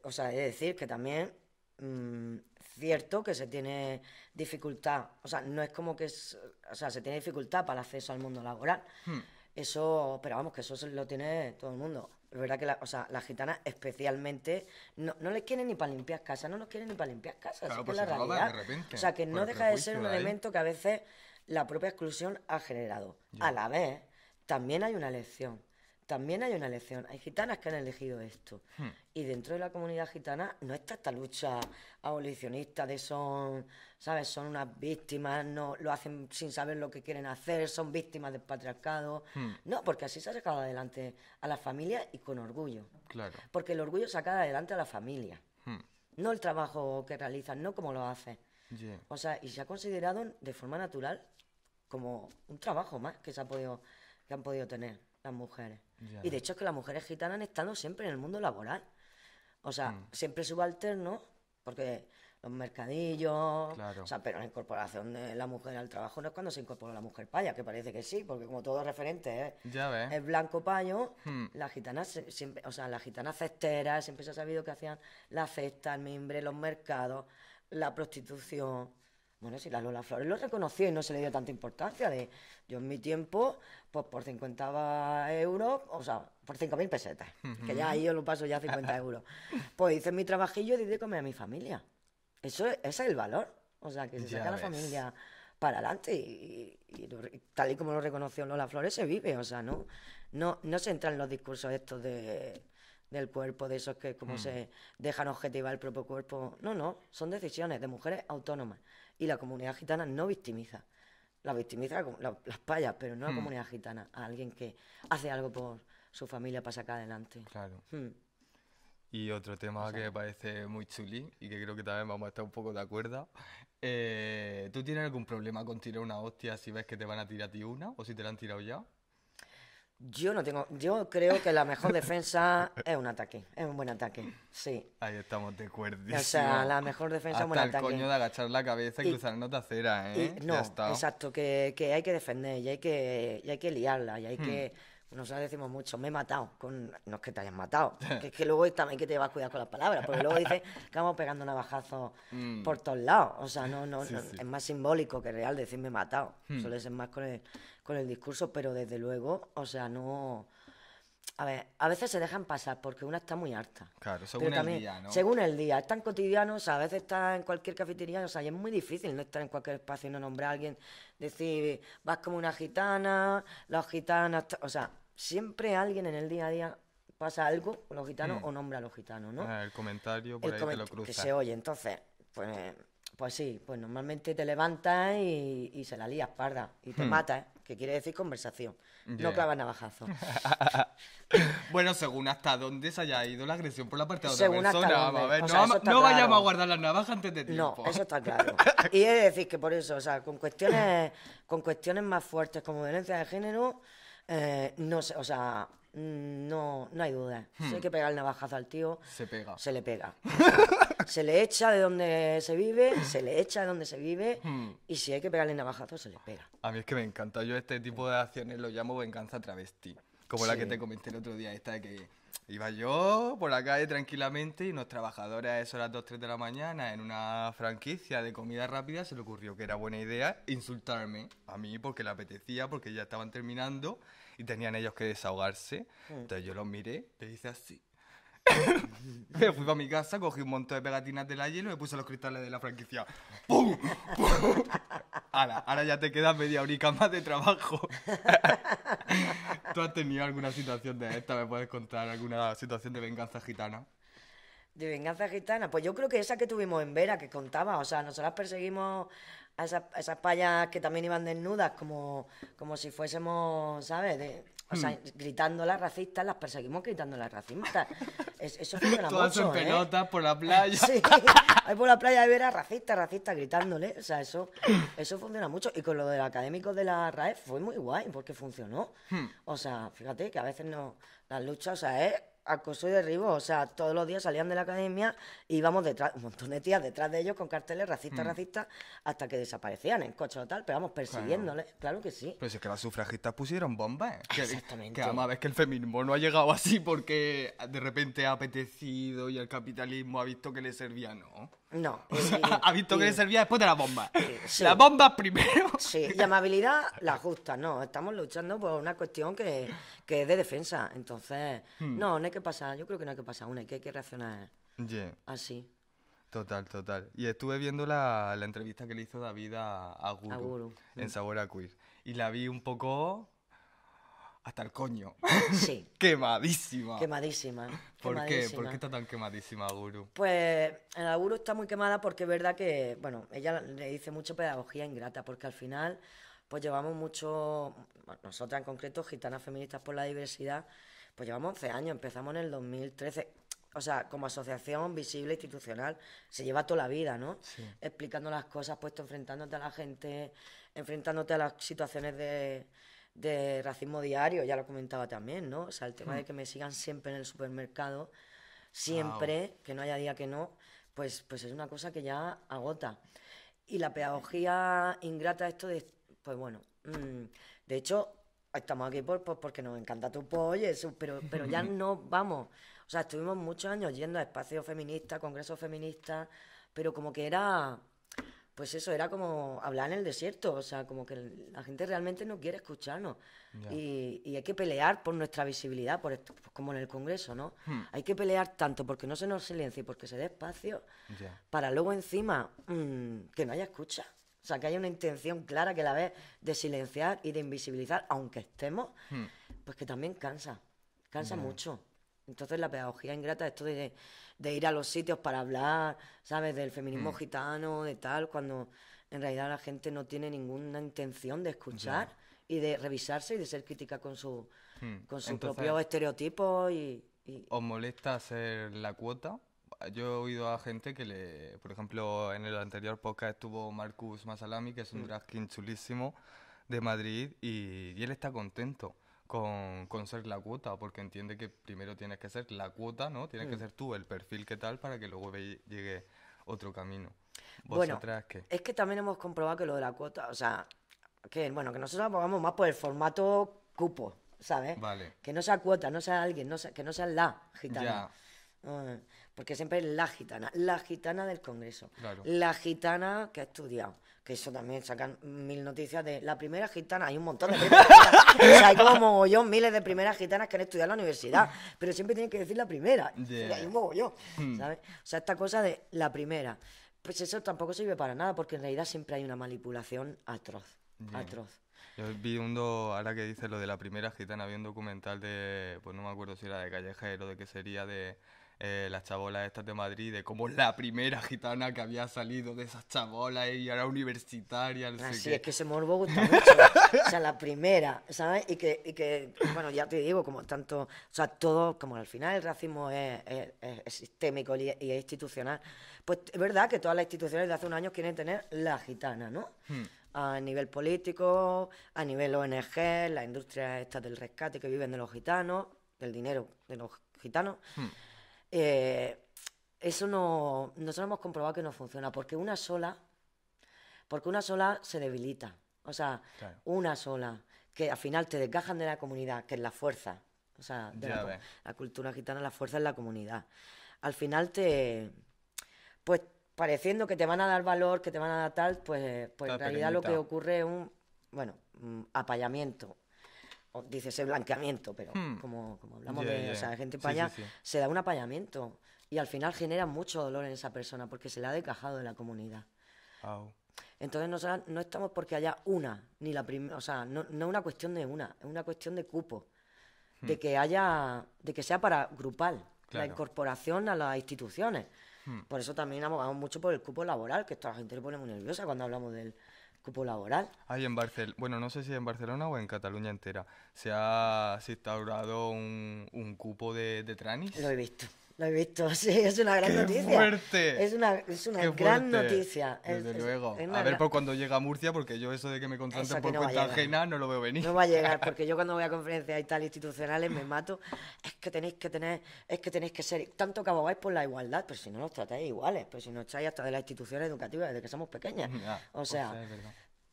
o sea es decir, que también es mm, cierto que se tiene dificultad, o sea, no es como que o sea, se tiene dificultad para el acceso al mundo laboral. Hmm. Eso, pero vamos, que eso lo tiene todo el mundo. Es verdad que las gitanas especialmente no, les quieren ni para limpiar casas, no nos quieren ni para limpiar casas. así pues la realidad. o sea, que no deja de ser un elemento que a veces la propia exclusión ha generado. A la vez, también hay una elección también hay una elección. Hay gitanas que han elegido esto. Hmm. Y dentro de la comunidad gitana no está esta lucha abolicionista de son, ¿sabes? Son unas víctimas, no lo hacen sin saber lo que quieren hacer, son víctimas del patriarcado. Hmm. No, porque así se ha sacado adelante a la familia y con orgullo. Claro. Porque el orgullo saca adelante a la familia. Hmm. No el trabajo que realizan, no como lo hacen. O sea, y se ha considerado de forma natural como un trabajo más que se ha podido que han podido tener las mujeres. Y de hecho es que las mujeres gitanas han estado siempre en el mundo laboral. O sea, mm. siempre subalterno, porque los mercadillos, o sea, pero la incorporación de la mujer al trabajo no es cuando se incorpora la mujer paya, que parece que sí, porque como todo referente es blanco payo, hmm. las gitanas siempre, o sea, las gitanas cesteras, siempre se ha sabido que hacían la cesta, el mimbre, los mercados, la prostitución, bueno, si la Lola Flores lo reconoció y no se le dio tanta importancia. De, yo en mi tiempo, pues por 50 euros, o sea, por 5.000 pesetas, que ya ahí yo lo paso ya 50 euros. [laughs] Pues hice mi trabajillo y di a mi familia. Eso, ese es el valor. O sea, que se saca la familia para adelante y, tal y como lo reconoció Lola Flores se vive, o sea, no, no, se entran los discursos estos del cuerpo, de esos que como mm. se dejan objetivar el propio cuerpo, no, no, son decisiones de mujeres autónomas y la comunidad gitana no victimiza. La victimiza las payas, pero no la hmm. comunidad gitana, a alguien que hace algo por su familia para sacar adelante. Claro. Hmm. Y otro tema que me parece muy chulí y que creo que también vamos a estar un poco de acuerdo. Eh, ¿Tú tienes algún problema con tirar una hostia si ves que te van a tirar a ti una o si te la han tirado ya? Yo no tengo. Yo creo que la mejor defensa es un ataque. Es un buen ataque. Sí. Ahí estamos de acuerdo. O sea, la mejor defensa es un buen el coño de agachar la cabeza y, cruzar nota nota ¿eh? no, exacto. Que, que, hay que defender y hay que, y hay que liarla y hay hmm. que nosotros decimos mucho, me he matado. Con... No es que te hayas matado, [laughs] que es que luego también que te vas a cuidar con las palabras, porque luego dices [laughs] que vamos pegando navajazos mm. por todos lados. O sea, no, no, es más simbólico que real decir me he matado. Mm. Suele ser más con el, con el discurso, pero desde luego, o sea, no. A ver, a veces se dejan pasar porque una está muy harta. Claro, según el día, ¿no? Según el día. Es tan cotidiano, o sea, a veces está en cualquier cafetería, o sea, y es muy difícil no estar en cualquier espacio y no nombrar a alguien, decir, vas como una gitana, las gitanas, o sea, siempre alguien en el día a día pasa algo con los gitanos mm. o nombra a los gitanos, ¿no? Ah, el comentario por ahí lo cruza. Que se oye, entonces, pues, pues, sí, pues normalmente te levantas y, se la lías parda y te hmm. matas, ¿eh? que quiere decir conversación, no clavas navajazo. [laughs] bueno, según hasta dónde se haya ido la agresión por la parte de otra persona, A no, vayamos a guardar las navajas antes de tiempo. No, eso está [laughs] claro. y es decir que por eso, o sea, con cuestiones, con cuestiones más fuertes como violencia de género eh, no sé, o sea, mm, no, no hay duda. Si hmm. hay que pegar el navajazo al tío, se pega. Se le pega. [laughs] se le echa de donde se vive, se le echa de donde se vive, hmm. y si hay que pegarle el navajazo, se le pega. A mí es que me encanta. Yo este tipo de acciones lo llamo venganza travesti. Como la que te comenté el otro día, esta de que Iba yo por la calle tranquilamente y unos trabajadores a eso las 2, 3 de la mañana en una franquicia de comida rápida se le ocurrió que era buena idea insultarme a mí porque le apetecía, porque ya estaban terminando y tenían ellos que desahogarse. Mm. Entonces yo los miré, le hice así me fui para mi casa, cogí un montón de pegatinas de la hielo y me puse los cristales de la franquicia. ¡Pum! Ahora, ya te quedas media horica más de trabajo. ¿Tú has tenido alguna situación de esta? ¿Me puedes contar alguna situación de venganza gitana? De venganza gitana, pues yo creo que esa que tuvimos en Vera, que contaba, o sea, nosotras perseguimos a esas, payas que también iban desnudas, como, como si fuésemos, ¿sabes? O sea, hmm. gritando las racistas, las perseguimos gritando las racistas. eso funciona Todas mucho, en ¿eh? pelotas por la playa. [laughs] Sí, ahí por la playa de ver racistas, racistas gritándole. O sea, eso, eso funciona mucho. Y con lo del académico de la RAE fue muy guay porque funcionó. Hmm. O sea, fíjate que a veces no, las luchas, o sea, es acoso y derribo. O sea, todos los días salían de la academia y íbamos detrás, un montón de tías detrás de ellos con carteles racistas, mm. racistas, hasta que desaparecían en coche o tal, pero vamos, persiguiéndoles, claro. que sí. Pero es que las sufragistas pusieron bombas. ¿eh? Exactamente. Que además que el feminismo no ha llegado así porque de repente ha apetecido y el capitalismo ha visto que le servía, no. No. [laughs] ha visto que le servía después de la bomba. La bomba primero. Sí, y amabilidad la justa, no. Estamos luchando por una cuestión que, es de defensa. Entonces, hmm. no, no hay que pasar. Yo creo que no hay que pasar una, hay que, hay que reaccionar así. Total, total. Y estuve viendo la, entrevista que le hizo David a, a Guru, en Sabor a Queer. Y la vi un poco hasta el coño. Sí. [laughs] quemadísima. Quemadísima. ¿Por qué? ¿Por qué está tan quemadísima Guru? Pues en Guru está muy quemada porque es verdad que, bueno, ella le dice mucho pedagogía ingrata, porque al final, pues llevamos mucho, nosotras en concreto, Gitanas Feministas por la Diversidad, pues llevamos 11 años, empezamos en el 2013. O sea, como asociación visible institucional, se lleva toda la vida, ¿no? Explicando las cosas, puesto enfrentándote a la gente, enfrentándote a las situaciones de, de racismo diario, ya lo comentaba también, ¿no? O sea, el tema de hmm. que me sigan siempre en el supermercado, siempre, que no haya día que no, pues, pues es una cosa que ya agota. Y la pedagogía ingrata, esto de, pues bueno, mm, de hecho, estamos aquí por, porque nos encanta tu pollo, pero, pero ya [laughs] no vamos. O sea, estuvimos muchos años yendo a espacios feministas, congresos feministas, pero como que era pues eso era como hablar en el desierto, o sea, como que la gente realmente no quiere escucharnos. Y, hay que pelear por nuestra visibilidad, por esto, pues como en el Congreso, ¿no? Hmm. Hay que pelear tanto porque no se nos silencie y porque se dé espacio, para luego encima mm, que no haya escucha. O sea, que haya una intención clara que la vez de silenciar y de invisibilizar, aunque estemos, hmm. pues que también cansa, cansa mucho. Entonces la pedagogía ingrata, esto de, ir a los sitios para hablar, ¿sabes? Del feminismo mm. gitano, de tal, cuando en realidad la gente no tiene ninguna intención de escuchar y de revisarse y de ser crítica con su, hmm. con sus propios estereotipos y, ¿Os molesta hacer la cuota? yo he oído a gente que le, por ejemplo, en el anterior podcast estuvo Marcus Masalami, que es un mm. drag chulísimo de Madrid, y, él está contento con, ser la cuota, porque entiende que primero tienes que ser la cuota, ¿no? Tienes que mm. ser tú el perfil que tal para que luego llegue otro camino. ¿Vosotras bueno, es que también hemos comprobado que lo de la cuota, o sea, que bueno, que nosotros vamos más por el formato cupo, ¿sabes? Vale. Que no sea cuota, no sea alguien, no sea, que no sea la gitana. Ah, porque siempre es la gitana, la gitana del Congreso, la gitana que ha estudiado, que eso también sacan mil noticias de la primera gitana, hay un montón de hay [laughs] como mogollón, miles de primeras gitanas que han estudiado en la universidad, pero siempre tienen que decir la primera, hay un mogollón, hmm. ¿sabes? O sea, esta cosa de la primera, pues eso tampoco sirve para nada, porque en realidad siempre hay una manipulación atroz, atroz. Yo vi un do, ahora que dices lo de la primera gitana, vi un documental de, pues no me acuerdo si era de Callejero, de qué sería, de eh, las chabolas estas de Madrid, de como la primera gitana que había salido de esas chabolas y era universitaria. Así ah, es que ese morbo gusta mucho. o sea, la primera, ¿sabes? Y que, y que, bueno, ya te digo, como tanto, o sea, todo, como al final el racismo es, sistémico y, es institucional, pues es verdad que todas las instituciones de hace un año quieren tener la gitana, ¿no? Hmm. a nivel político, a nivel ONG, las industrias estas del rescate que viven de los gitanos, del dinero de los gitanos. Hmm. Eh, eso no, nosotros hemos comprobado que no funciona, porque una sola, porque una sola se debilita. O sea, una sola, que al final te desgajan de la comunidad, que es la fuerza. O sea, de la, cultura gitana, la fuerza es la comunidad. Al final te. Pues pareciendo que te van a dar valor, que te van a dar tal, pues, pues en realidad lo que ocurre es un. Bueno, apallamiento, dice ese blanqueamiento, pero hmm. como, como, hablamos de O sea, gente para allá se da un apañamiento y al final genera mucho dolor en esa persona porque se le ha decajado de la comunidad. Entonces no, no estamos porque haya una, ni la primera, o sea, no, no una cuestión de una, es una cuestión de cupo, hmm. de que haya, de que sea para grupal, la incorporación a las instituciones. Hmm. Por eso también abogamos mucho por el cupo laboral, que esto la gente le pone muy nerviosa cuando hablamos del, cupo laboral. Hay en Barcelona, bueno, no sé si en Barcelona o en Cataluña entera, se ha instaurado un, un cupo de, de, tranis. Lo he visto. Lo he visto, [laughs] sí, es una gran noticia. Es una, gran noticia. Desde luego. a ver por cuando llega a Murcia, porque yo eso de que me contraten por cuenta ajena no lo veo venir. No va a llegar, [laughs] porque yo cuando voy a conferencias y tal institucionales me mato. Es que tenéis que tener, es que tenéis que ser, tanto que abogáis por la igualdad, pero pues si no nos tratáis iguales, pero pues si no echáis hasta de las instituciones educativas desde que somos pequeñas. o sea, o sea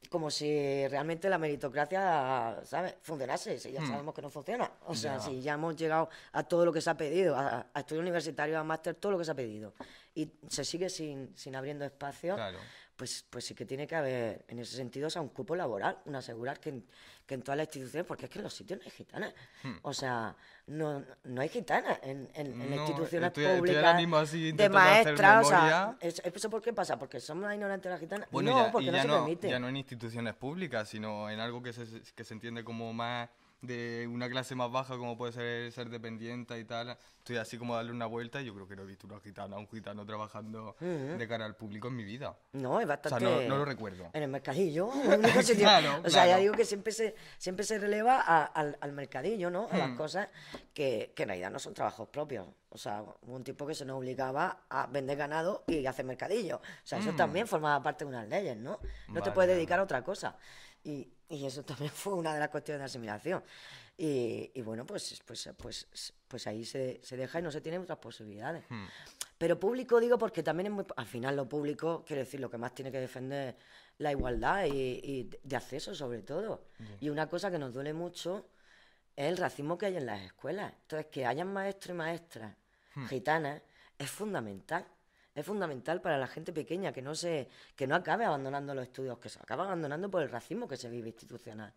como si realmente la meritocracia, Funcionase, si ya hmm. sabemos que no funciona. O sea, si ya hemos llegado a todo lo que se ha pedido, a, estudios universitarios, a máster, todo lo que se ha pedido. Y se sigue sin, sin abriendo espacio claro pues, pues sí que tiene que haber, en ese sentido, sea, un cupo laboral, un asegurar que en, que en todas las instituciones, porque es que en los sitios no hay gitanas. Hmm. O sea, no, no hay gitanas en, en, instituciones públicas de maestras. O sea, ¿eso por qué pasa? ¿Porque somos la ignorantes de las gitanas? no, porque no, se permite. Ya no en instituciones públicas, sino en algo que que se entiende como más de una clase más baja como puede ser ser dependiente y tal. Estoy así como darle una vuelta yo creo que no he visto una gitana, un gitano trabajando de cara al público en mi vida. No, es bastante... O sea, no, lo recuerdo. En el mercadillo. [laughs] claro, o sea, ya digo que siempre se, siempre se releva al, al, mercadillo, ¿no? A las hmm. cosas que, que en realidad no son trabajos propios. O sea, un tipo que se nos obligaba a vender ganado y hacer mercadillo. O sea, eso hmm. también formaba parte de unas leyes, ¿no? No te puedes dedicar a otra cosa. Y, y eso también [laughs] fue una de las cuestiones de asimilación. Y, bueno, pues, pues, pues, pues ahí se, se, deja y no se tienen otras posibilidades. Hmm. Pero público digo porque también es muy... Al final lo público, quiere decir, lo que más tiene que defender la igualdad y, de acceso sobre todo. Y una cosa que nos duele mucho es el racismo que hay en las escuelas. Entonces, que hayan maestros y maestras hmm. gitanas es fundamental es fundamental para la gente pequeña que no se que no acabe abandonando los estudios, que se acabe abandonando por el racismo que se vive institucional.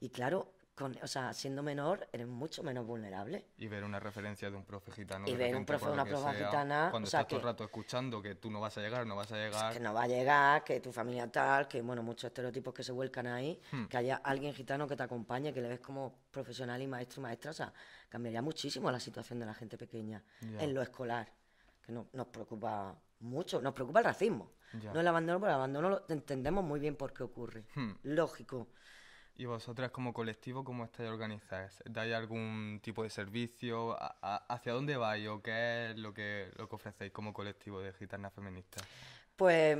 Y claro, con, sea, siendo menor eres mucho menos vulnerable. Y ver una referencia de un profe gitano. Y ver un profe, una profe gitana. Cuando estás todo el rato escuchando que tú no vas a llegar, no vas a llegar. que no va a llegar, que tu familia tal, que bueno, muchos estereotipos que se vuelcan ahí, hmm. que haya alguien gitano que te acompañe, que le ves como profesional y maestro y maestra, o sea, cambiaría muchísimo la situación de la gente pequeña en lo escolar que no, nos preocupa mucho, nos preocupa el racismo. No el abandono, por el abandono lo entendemos muy bien por qué ocurre. Hmm. Lógico. ¿Y vosotras como colectivo cómo estáis organizadas? ¿Dais algún tipo de servicio? ¿A hacia dónde vais o qué es lo que, lo que ofrecéis como colectivo de gitana feminista. Pues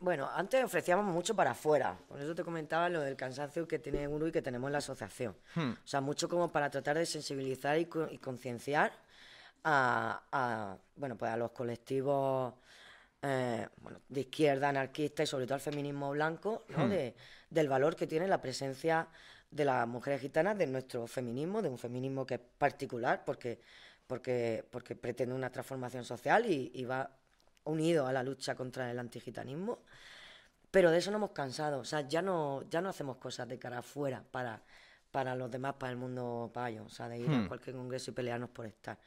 bueno, antes ofrecíamos mucho para afuera. Por eso te comentaba lo del cansancio que tiene uno y que tenemos la asociación. Hmm. O sea, mucho como para tratar de sensibilizar y concienciar a, bueno, pues a los colectivos eh, bueno, de izquierda, anarquista y sobre todo al feminismo blanco, ¿no? Hmm. de, del valor que tiene la presencia de las mujeres gitanas, de nuestro feminismo, de un feminismo que es particular porque, porque, porque pretende una transformación social y, va unido a la lucha contra el antigitanismo. Pero de eso no hemos cansado, o sea, ya no, ya no hacemos cosas de cara afuera para, para los demás, para el mundo payo, o sea, de ir a hmm. cualquier congreso y pelearnos por estar.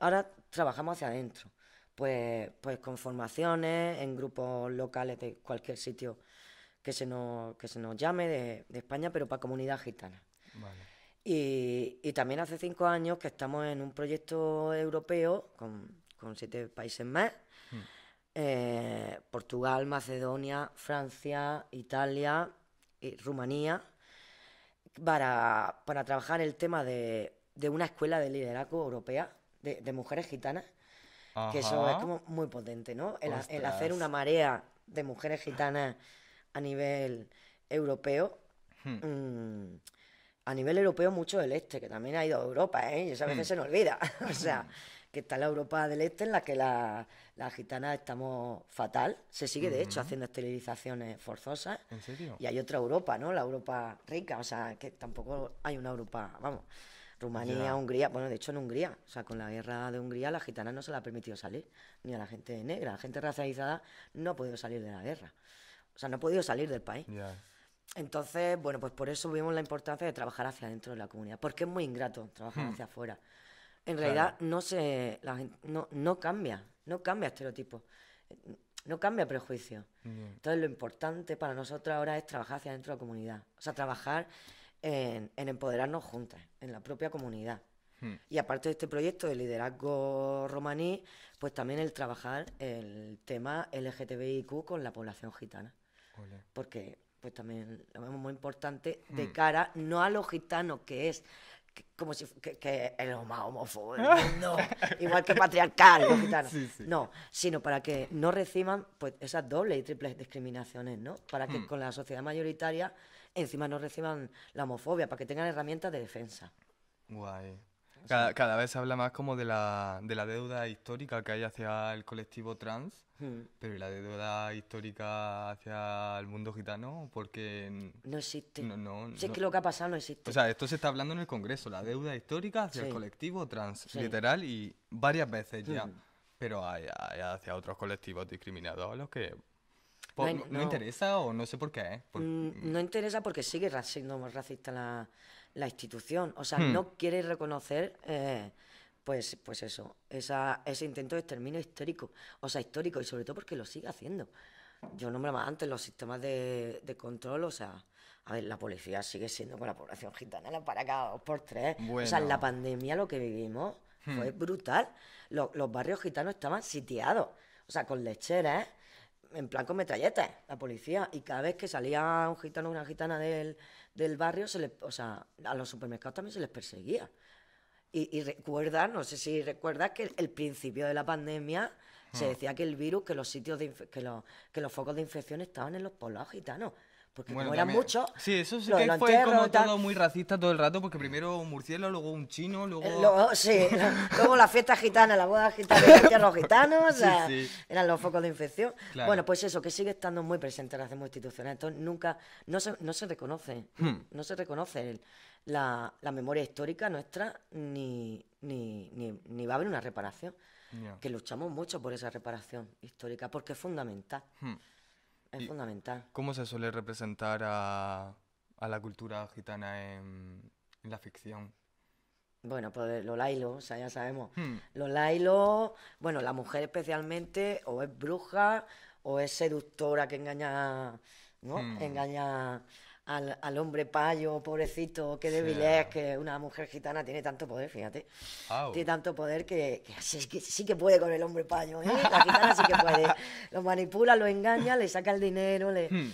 Ahora trabajamos hacia adentro, pues, pues con formaciones, en grupos locales de cualquier sitio que se nos, que se nos llame de, España, pero para comunidad gitana. Y, también hace cinco años que estamos en un proyecto europeo con, siete países más. Hmm. Eh, Portugal, Macedonia, Francia, Italia y Rumanía, para, trabajar el tema de, de, una escuela de liderazgo europea de, mujeres gitanas, que eso es como muy potente, ¿no? El, hacer una marea de mujeres gitanas a nivel europeo. Hmm. Mm, a nivel europeo mucho del este, que también ha ido a Europa, ¿eh? Y eso a veces hmm. se nos olvida. [laughs] o sea, hmm. que está la Europa del este en la que las la gitanas estamos fatal. Se sigue, de hecho, haciendo esterilizaciones forzosas. ¿En serio? Y hay otra Europa, ¿no? La Europa rica, o sea, que tampoco hay una Europa, vamos. Rumanía, Hungría, bueno, de hecho en Hungría, o sea, con la guerra de Hungría la gitana no se la ha permitido salir, ni a la gente negra, la gente racializada no ha podido salir de la guerra, o sea, no ha podido salir del país. Entonces, bueno, pues por eso vimos la importancia de trabajar hacia adentro de la comunidad, porque es muy ingrato trabajar hmm. hacia afuera. En realidad no se, no, cambia, no cambia estereotipos, no cambia prejuicio. Entonces lo importante para nosotros ahora es trabajar hacia adentro de la comunidad, o sea, trabajar en, empoderarnos juntas, en la propia comunidad. Hmm. Y aparte de este proyecto de liderazgo romaní, pues también el trabajar el tema LGTBIQ con la población gitana. Porque pues también lo vemos muy importante de hmm. cara no a los gitanos que es como si que, el más homófobo del [laughs] igual que patriarcal los gitanos. No, sino para que no reciban pues esas dobles y triples discriminaciones, ¿no? Para que hmm. con la sociedad mayoritaria encima no reciban la homofobia, para que tengan herramientas de defensa. Guay. Cada, vez se habla más como de la, deuda histórica que hay hacia el colectivo trans, hmm. pero ¿y la deuda histórica hacia el mundo gitano? Porque... No existe. No, si es que lo que ha pasado no existe. O sea, esto se está hablando en el Congreso, la deuda histórica hacia el colectivo trans, literal, y varias veces ya. Hmm. Pero hay, hacia otros colectivos discriminados a los que no, interesa o no sé por qué? Eh? Mm, mm. No interesa porque sigue siendo más racista la, institución. O sea, hmm. no quiere reconocer, eh, pues, pues eso, ese intento de exterminio histórico. O sea, histórico y sobre todo porque lo sigue haciendo. Yo nombré más antes los sistemas de, control, o sea, a ver, la policía sigue siendo con la población gitana para cada dos por tres. O sea, en la pandemia lo que vivimos fue hmm. brutal. Los, barrios gitanos estaban sitiados, o sea, con lechera, ¿eh? en plan con la policía. Y cada vez que salía un gitano o una gitana del, barrio, se o sea, a los supermercados también se les perseguía. Y, y recuerda, no sé si recuerdas que el, principio de la pandemia se hmm. decía que el virus, que los sitios que los, que los focos de infección estaban en los poblados gitanos porque como eran muchos. Sí, eso sí que fue como todo muy racista todo el rato, porque primero un murciélago, luego un chino, eh, luego. Oh, sí, [laughs] luego la fiesta gitana, la boda gitana, los [laughs] gitanos, eran los focos de infección. Bueno, pues eso, que sigue estando muy presente en las instituciones. Entonces nunca, no se, no se reconoce, hmm. no se reconoce la, la, memoria histórica nuestra, ni, ni, ni, va a haber una reparación. Que luchamos mucho por esa reparación histórica, porque es fundamental. Hmm es fundamental. ¿Cómo se suele representar a, la cultura gitana en, la ficción? Bueno, pues los lailos, o sea, ya sabemos. Hmm. Los lailos, bueno, la mujer especialmente, o es bruja, o es seductora que engaña, ¿no? Hmm. Engaña al, al, hombre payo, pobrecito, qué débil es, que una mujer gitana tiene tanto poder, fíjate. Tiene tanto poder que, sí, que, puede con el hombre payo, ¿eh? la gitana sí que puede. [laughs] Lo manipula, lo engaña, le saca el dinero, le... Hmm.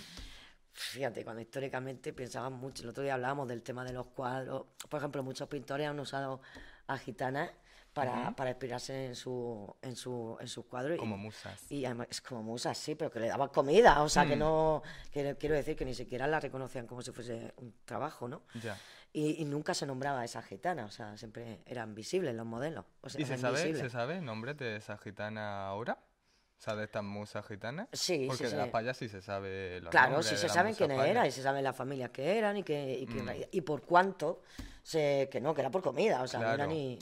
Fíjate, cuando históricamente pensaban mucho, el otro día hablábamos del tema de los cuadros, por ejemplo, muchos pintores han usado a gitanas para, para inspirarse en su, en su, en sus Como musas. Y además, es como musas, sí, pero que le daban comida, o sea, mm. que no, quiero decir que ni siquiera la reconocían como si fuese un trabajo, ¿no? Ya. Y, nunca se nombraba a esa gitana, o sea, siempre eran visibles los modelos. O sea, ¿Y se sabe, se sabe el nombre de esa gitana ahora? ¿Sabe de estas musas gitanas. Sí, Porque sí, de las payas sí se sabe los Claro, sí se saben quiénes eran y se saben las familias que eran y, que, y, mm. y por cuánto que no, que era por comida, o sea, no era ni,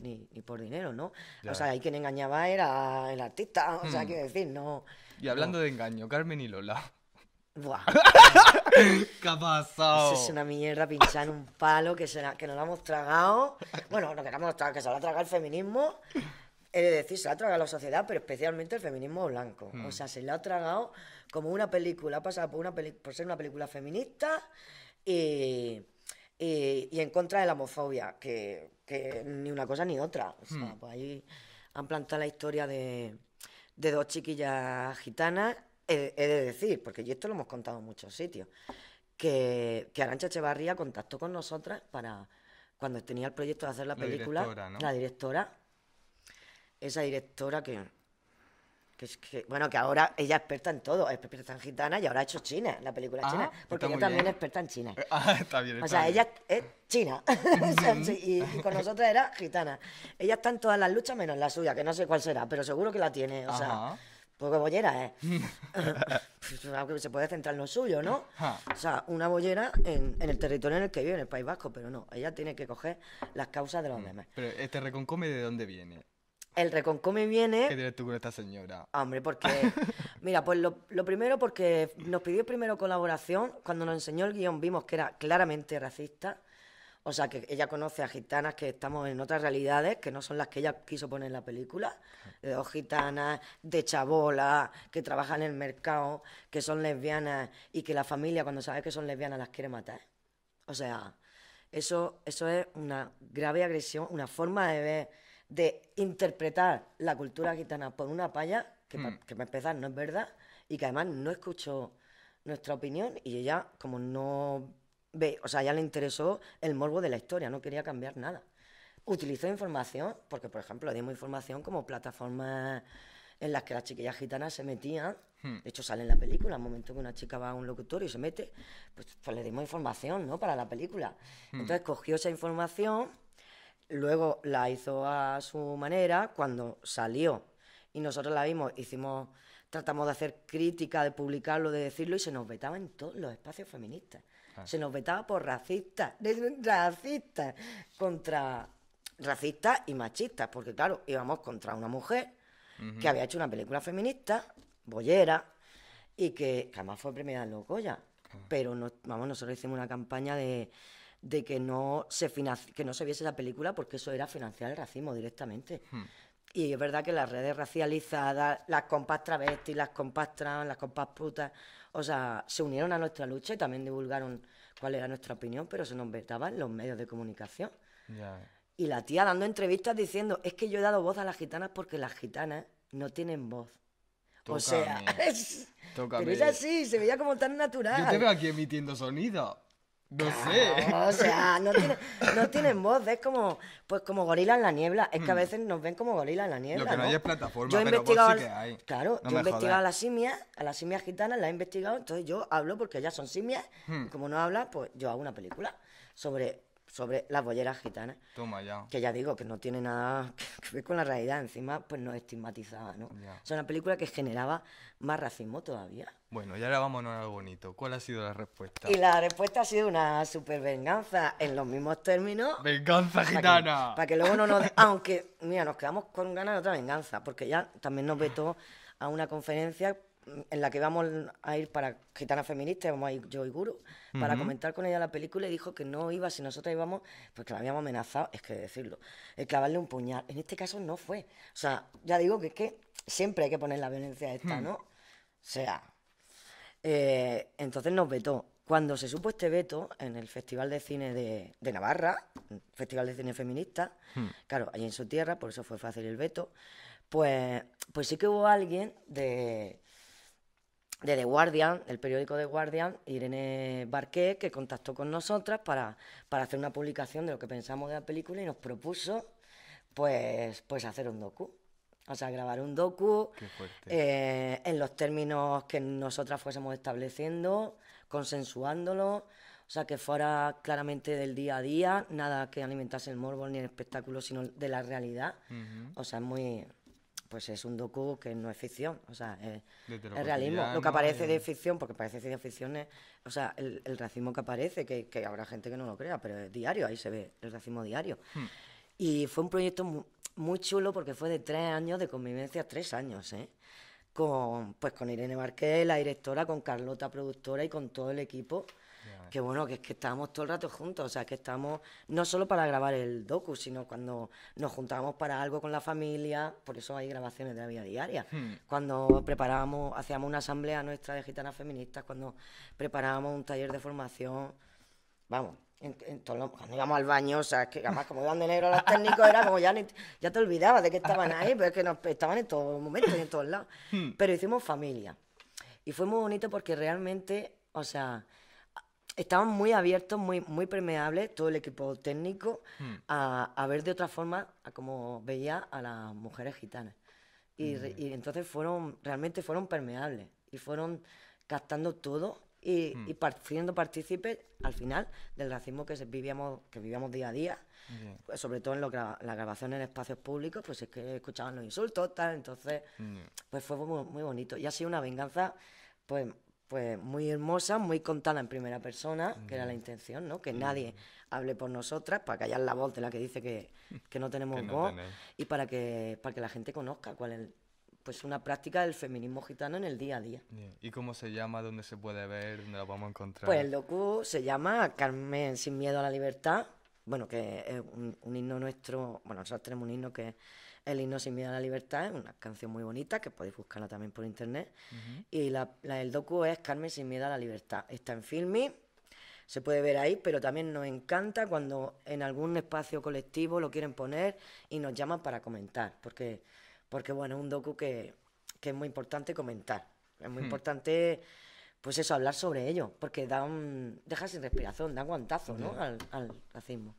por dinero, ¿no? O sea, ahí quien engañaba era el artista, o sea, hmm. quiero decir, no. Y hablando de engaño, Carmen y Lola. Buah. [laughs] ¿Qué ha pasado? es una mierda pinchada en un palo que, será que nos la hemos tragado. Bueno, no que la hemos tragado, que se la ha tragado el feminismo. Es decir, se la ha tragado la sociedad, pero especialmente el feminismo blanco. Hmm. O sea, se la ha tragado como una película, ha pasado por, una por ser una película feminista y eh, y, en contra de la homofobia, que, ni una cosa ni otra. O sea, hmm. pues ahí han plantado la historia de, de dos chiquillas gitanas. He, de decir, porque yo esto lo hemos contado en muchos sitios, que, que Arancha Echevarría contactó con nosotras para, cuando tenía el proyecto de hacer la, película, la directora, esa directora que que, bueno, que ahora ella es experta en todo, es experta en gitana y ahora ha hecho China, la película ah, china, porque yo también es experta en China. [laughs] Ah, está bien. Está o sea, ella es china [laughs] y, con nosotros era gitana. Ella está en todas las luchas menos la suya, que no sé cuál será, pero seguro que la tiene, o sea, porque pues bollera, ¿eh? [laughs] Pues, pues, se puede centrar en lo suyo, ¿no? O sea, una bollera en, en, el territorio en el que vive, en el País Vasco, pero no, ella tiene que coger las causas de los mm, memes. Pero este reconcome, ¿de dónde viene? El reconcome viene. ¿Qué tienes tú con esta señora? Ah, hombre, porque. [laughs] mira, pues lo, primero, porque nos pidió primero colaboración. Cuando nos enseñó el guión, vimos que era claramente racista. O sea, que ella conoce a gitanas que estamos en otras realidades que no son las que ella quiso poner en la película. De dos gitanas, de chabola que trabajan en el mercado, que son lesbianas y que la familia, cuando sabe que son lesbianas, las quiere matar. O sea, eso, eso es una grave agresión, una forma de ver de interpretar la cultura gitana por una palla... que, hmm. para, que empezar no es verdad, y que además no escuchó nuestra opinión, y ella, como no ve, o sea, ya le interesó el morbo de la historia, no quería cambiar nada. Utilizó información, porque por ejemplo, le dimos información como plataformas en las que las chiquillas gitanas se metían. Hmm. De hecho, sale en la película, al momento que una chica va a un locutorio y se mete, pues, pues, le dimos información, ¿no? Para la película. Hmm. Entonces cogió esa información Luego la hizo a su manera cuando salió y nosotros la vimos, hicimos, tratamos de hacer crítica, de publicarlo, de decirlo y se nos vetaba en todos los espacios feministas. Ah. Se nos vetaba por racistas, [laughs] racistas, contra racistas y machistas, porque claro, íbamos contra una mujer que había hecho una película feminista, bollera, y que, jamás fue premiada en los ah. Pero vamos, nosotros hicimos una campaña de de que no se que no se viese la película porque eso era financiar el racismo directamente. Hmm. Y es verdad que las redes racializadas, las compas travestis, las compas trans, las compas putas, o sea, se unieron a nuestra lucha y también divulgaron cuál era nuestra opinión, pero se nos vetaban los medios de comunicación. Y la tía dando entrevistas diciendo, es que yo he dado voz a las gitanas porque las gitanas no tienen voz. o sea, pero [laughs] es así, se veía como tan natural. Yo te veo aquí emitiendo sonido. No sé. o sea, no, no tienen voz, es como, pues como gorila en la niebla. Es que a mm. veces nos ven como gorila en la niebla. Lo que no, hay es plataforma, yo he investigado que hay. Claro, he investigado a las simias, a las simias gitanas las he investigado, entonces yo hablo porque ellas son simias, hmm. y como no hablan, pues yo hago una película sobre sobre las bolleras gitanas. Toma ya. Que ya digo, que no tiene nada [laughs] que ver con la realidad, encima pues nos estigmatizaba, ¿no? Es una película que generaba más racismo todavía. Bueno, ya ahora vamos a lo bonito. ¿Cuál ha sido la respuesta? Y la respuesta ha sido una super venganza en los mismos términos. ¡Venganza gitana! para que luego no nos... [laughs] Aunque, mira, nos quedamos con ganas de otra venganza, porque ya también nos vetó a una conferencia en la que íbamos a ir para Gitana Feminista, vamos a ir yo y Guru, para comentar con ella la película y dijo que no iba si nosotros íbamos, porque pues la habíamos amenazado, es que decirlo, el clavarle un puñal. En este caso no fue. O sea, ya digo que es que siempre hay que poner la violencia esta, hmm. ¿no? O sea, eh, entonces nos vetó. Cuando se supo este veto en el Festival de Cine de, Navarra, Festival de Cine Feminista, hmm. claro, ahí en su tierra, por eso fue fácil el veto, pues, pues sí que hubo alguien de de The Guardian, el periódico The Guardian, Irene Barqué, que contactó con nosotras para, para hacer una publicación de lo que pensamos de la película y nos propuso pues, pues hacer un docu. O sea, grabar un docu eh, en los términos que nosotras fuésemos estableciendo, consensuándolo, o sea, que fuera claramente del día a día, nada que alimentase el morbo ni el espectáculo, sino de la realidad. O sea, es muy, pues es un docu que no es ficción, o sea, eh, es, realismo. Lo que aparece de ficción, porque parece ciencia ficción, es, o sea, el, racismo que aparece, que, habrá gente que no lo crea, pero es diario, ahí se ve el racismo diario. Hmm. Y fue un proyecto muy, chulo porque fue de tres años de convivencia, tres años, ¿eh? Con, pues con Irene Marqués, la directora, con Carlota, productora y con todo el equipo que bueno, que es que estábamos todo el rato juntos, o sea, que estamos no solo para grabar el docu, sino cuando nos juntábamos para algo con la familia, por eso hay grabaciones de la vida diaria. Hmm. Cuando preparábamos, hacíamos una asamblea nuestra de gitanas feministas, cuando preparábamos un taller de formación, vamos, cuando íbamos al baño, o sea, es que además como iban de negro los técnicos, era como ya, te olvidabas de que estaban ahí, pero es que nos, estaban en todos momentos y en todos lados. Hmm. Pero hicimos familia. Y fue muy bonito porque realmente, o sea, estaban muy abiertos, muy, muy permeables, todo el equipo técnico, hmm. a, ver de otra forma, a como veía a las mujeres gitanas. Hmm. Y, entonces fueron, realmente fueron permeables y fueron captando todo y, hmm. siendo partícipes al final del racismo que vivíamos, que vivíamos día a día, pues sobre todo en la grabación en espacios públicos, pues es que escuchaban los insultos, tal, entonces, pues fue muy, muy bonito. Y ha sido una venganza, pues pues muy hermosa, muy contada en primera persona, que era la intención, ¿no? Que nadie hable por nosotras para callar la voz de la que dice que, no tenemos [laughs] voz y para que, para que la gente conozca cuál es pues, una práctica del feminismo gitano en el día a día. ¿Y cómo se llama? ¿Dónde se puede ver? ¿Dónde la podemos encontrar? Pues el docu se llama Carmen sin miedo a la libertad. Bueno, que es un, un himno nuestro, bueno, nosotros tenemos un himno que el himno sin miedo a la libertad es una canción muy bonita que podéis buscarla también por internet. Y la, el docu es Carmen sin miedo a la libertad. Está en Filmi, se puede ver ahí, pero también nos encanta cuando en algún espacio colectivo lo quieren poner y nos llaman para comentar, porque, porque bueno, es un docu que, es muy importante comentar. Es muy hmm. importante, pues eso, hablar sobre ello, porque da un, deja sin respiración, da un guantazo ¿no? al, racismo.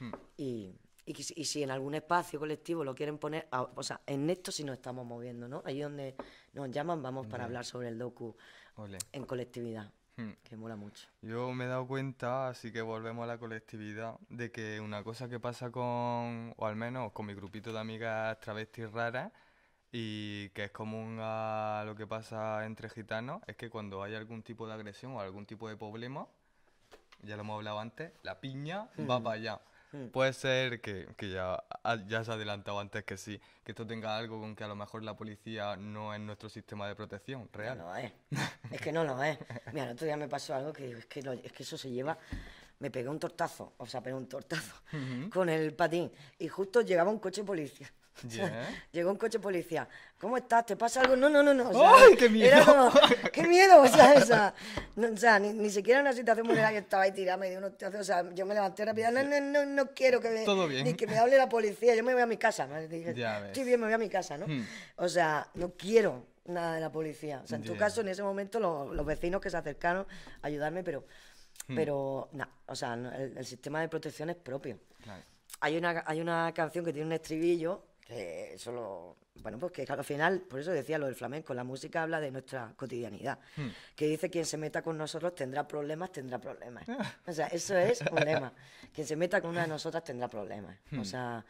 Hmm. Y y, si en algún espacio colectivo lo quieren poner, ah, o sea, en esto sí nos estamos moviendo, ¿no? Ahí donde nos llaman vamos para hablar sobre el docu en colectividad, hmm. que mola mucho. Yo me he dado cuenta, así que volvemos a la colectividad, de que una cosa que pasa con, o al menos con mi grupito de amigas travestis raras, y que es común a lo que pasa entre gitanos, es que cuando hay algún tipo de agresión o algún tipo de problema, ya lo hemos hablado antes, la piña va hmm. para allá. Mm. Puede ser que, que ya, ah, ya se ha adelantado antes que sí, que esto tenga algo con que a lo mejor la policía no es nuestro sistema de protección real. No lo es. es que no lo es. Mira, el otro día me pasó algo que es que, es que eso se lleva. Me pegué un tortazo, o sea, pegué un tortazo con el patín y justo llegaba un coche de policía. [laughs] Llegó un coche policía. ¿Cómo estás? ¿Te pasa algo? No, no, no, no. ¡Ay, qué miedo! [laughs] ¡Qué miedo! O sea, ni, ni, siquiera en una situación muy que estaba ahí tirada, O sea, yo me levanté rápido. No, no, no, no quiero que me, Todo bien. Ni que me hable la policía. Yo me voy a mi casa. estoy bien, me voy a mi casa, ¿no? Hmm. O sea, no quiero nada de la policía. O sea, en tu caso, en ese momento, los vecinos que se acercaron a ayudarme, pero, hmm. pero no, o sea, el, sistema de protección es propio. Hay, una, hay una canción que tiene un estribillo solo eso lo, bueno, pues que al final, por eso decía lo del flamenco, la música habla de nuestra cotidianidad, hmm. que dice quien se meta con nosotros tendrá problemas, tendrá problemas. Ah. o sea, eso es un lema, quien se meta con una de nosotras tendrá problemas. O hmm. sea,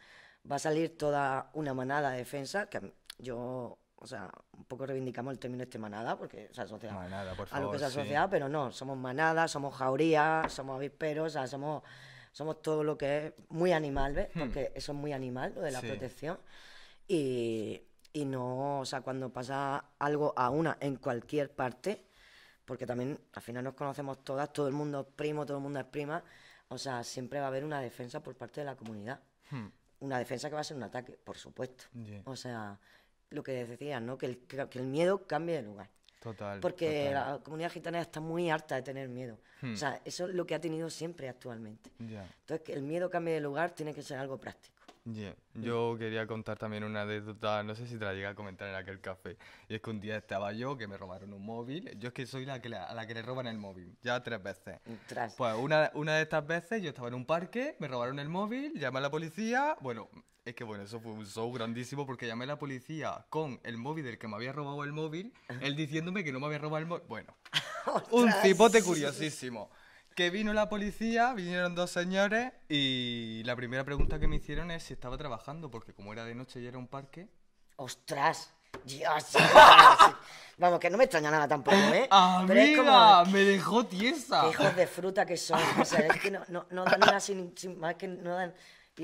va a salir toda una manada de defensa, que yo, o sea, un poco reivindicamos el término este manada, porque se asocia a lo que se asocia, pero no, somos manada, somos jaurías somos avisperos, o sea, somos somos todo lo que es muy animal, ¿ves? Hmm. Porque eso es muy animal, lo de la protección. Y, no, o sea, cuando pasa algo a una en cualquier parte, porque también al final nos conocemos todas, todo el mundo es primo, todo el mundo es prima, o sea, siempre va a haber una defensa por parte de la comunidad. Hmm. Una defensa que va a ser un ataque, por supuesto. O sea, lo que decías, ¿no? Que el, que el miedo cambie de lugar. Porque la comunidad gitana está muy harta de tener miedo. O hmm. sea, eso es lo que ha tenido siempre actualmente. Entonces, que el miedo cambie de lugar tiene que ser algo práctico. Bien, Yo quería contar también una anécdota, no sé si te la llegué a comentar en aquel café. Y es que un día estaba yo, que me robaron un móvil. Yo es que soy la que que le roban el móvil, ya tres veces. Pues una, una de estas veces yo estaba en un parque, me robaron el móvil, llamé a la policía. Bueno, es que bueno, eso fue un show grandísimo porque llamé a la policía con el móvil del que me había robado el móvil, él diciéndome que no me había robado el móvil. Bueno, [laughs] un cipote curiosísimo que vino la policía, vinieron dos señores y la primera pregunta que me hicieron es si estaba trabajando, porque como era de noche y era un parque. ¡Ostras! Vamos, que no me extraña nada tampoco, ¿eh? [laughs] Amiga, me dejó tiesa. hijos de fruta que son. O sea, es que no, no, dan nada sin, más que no dan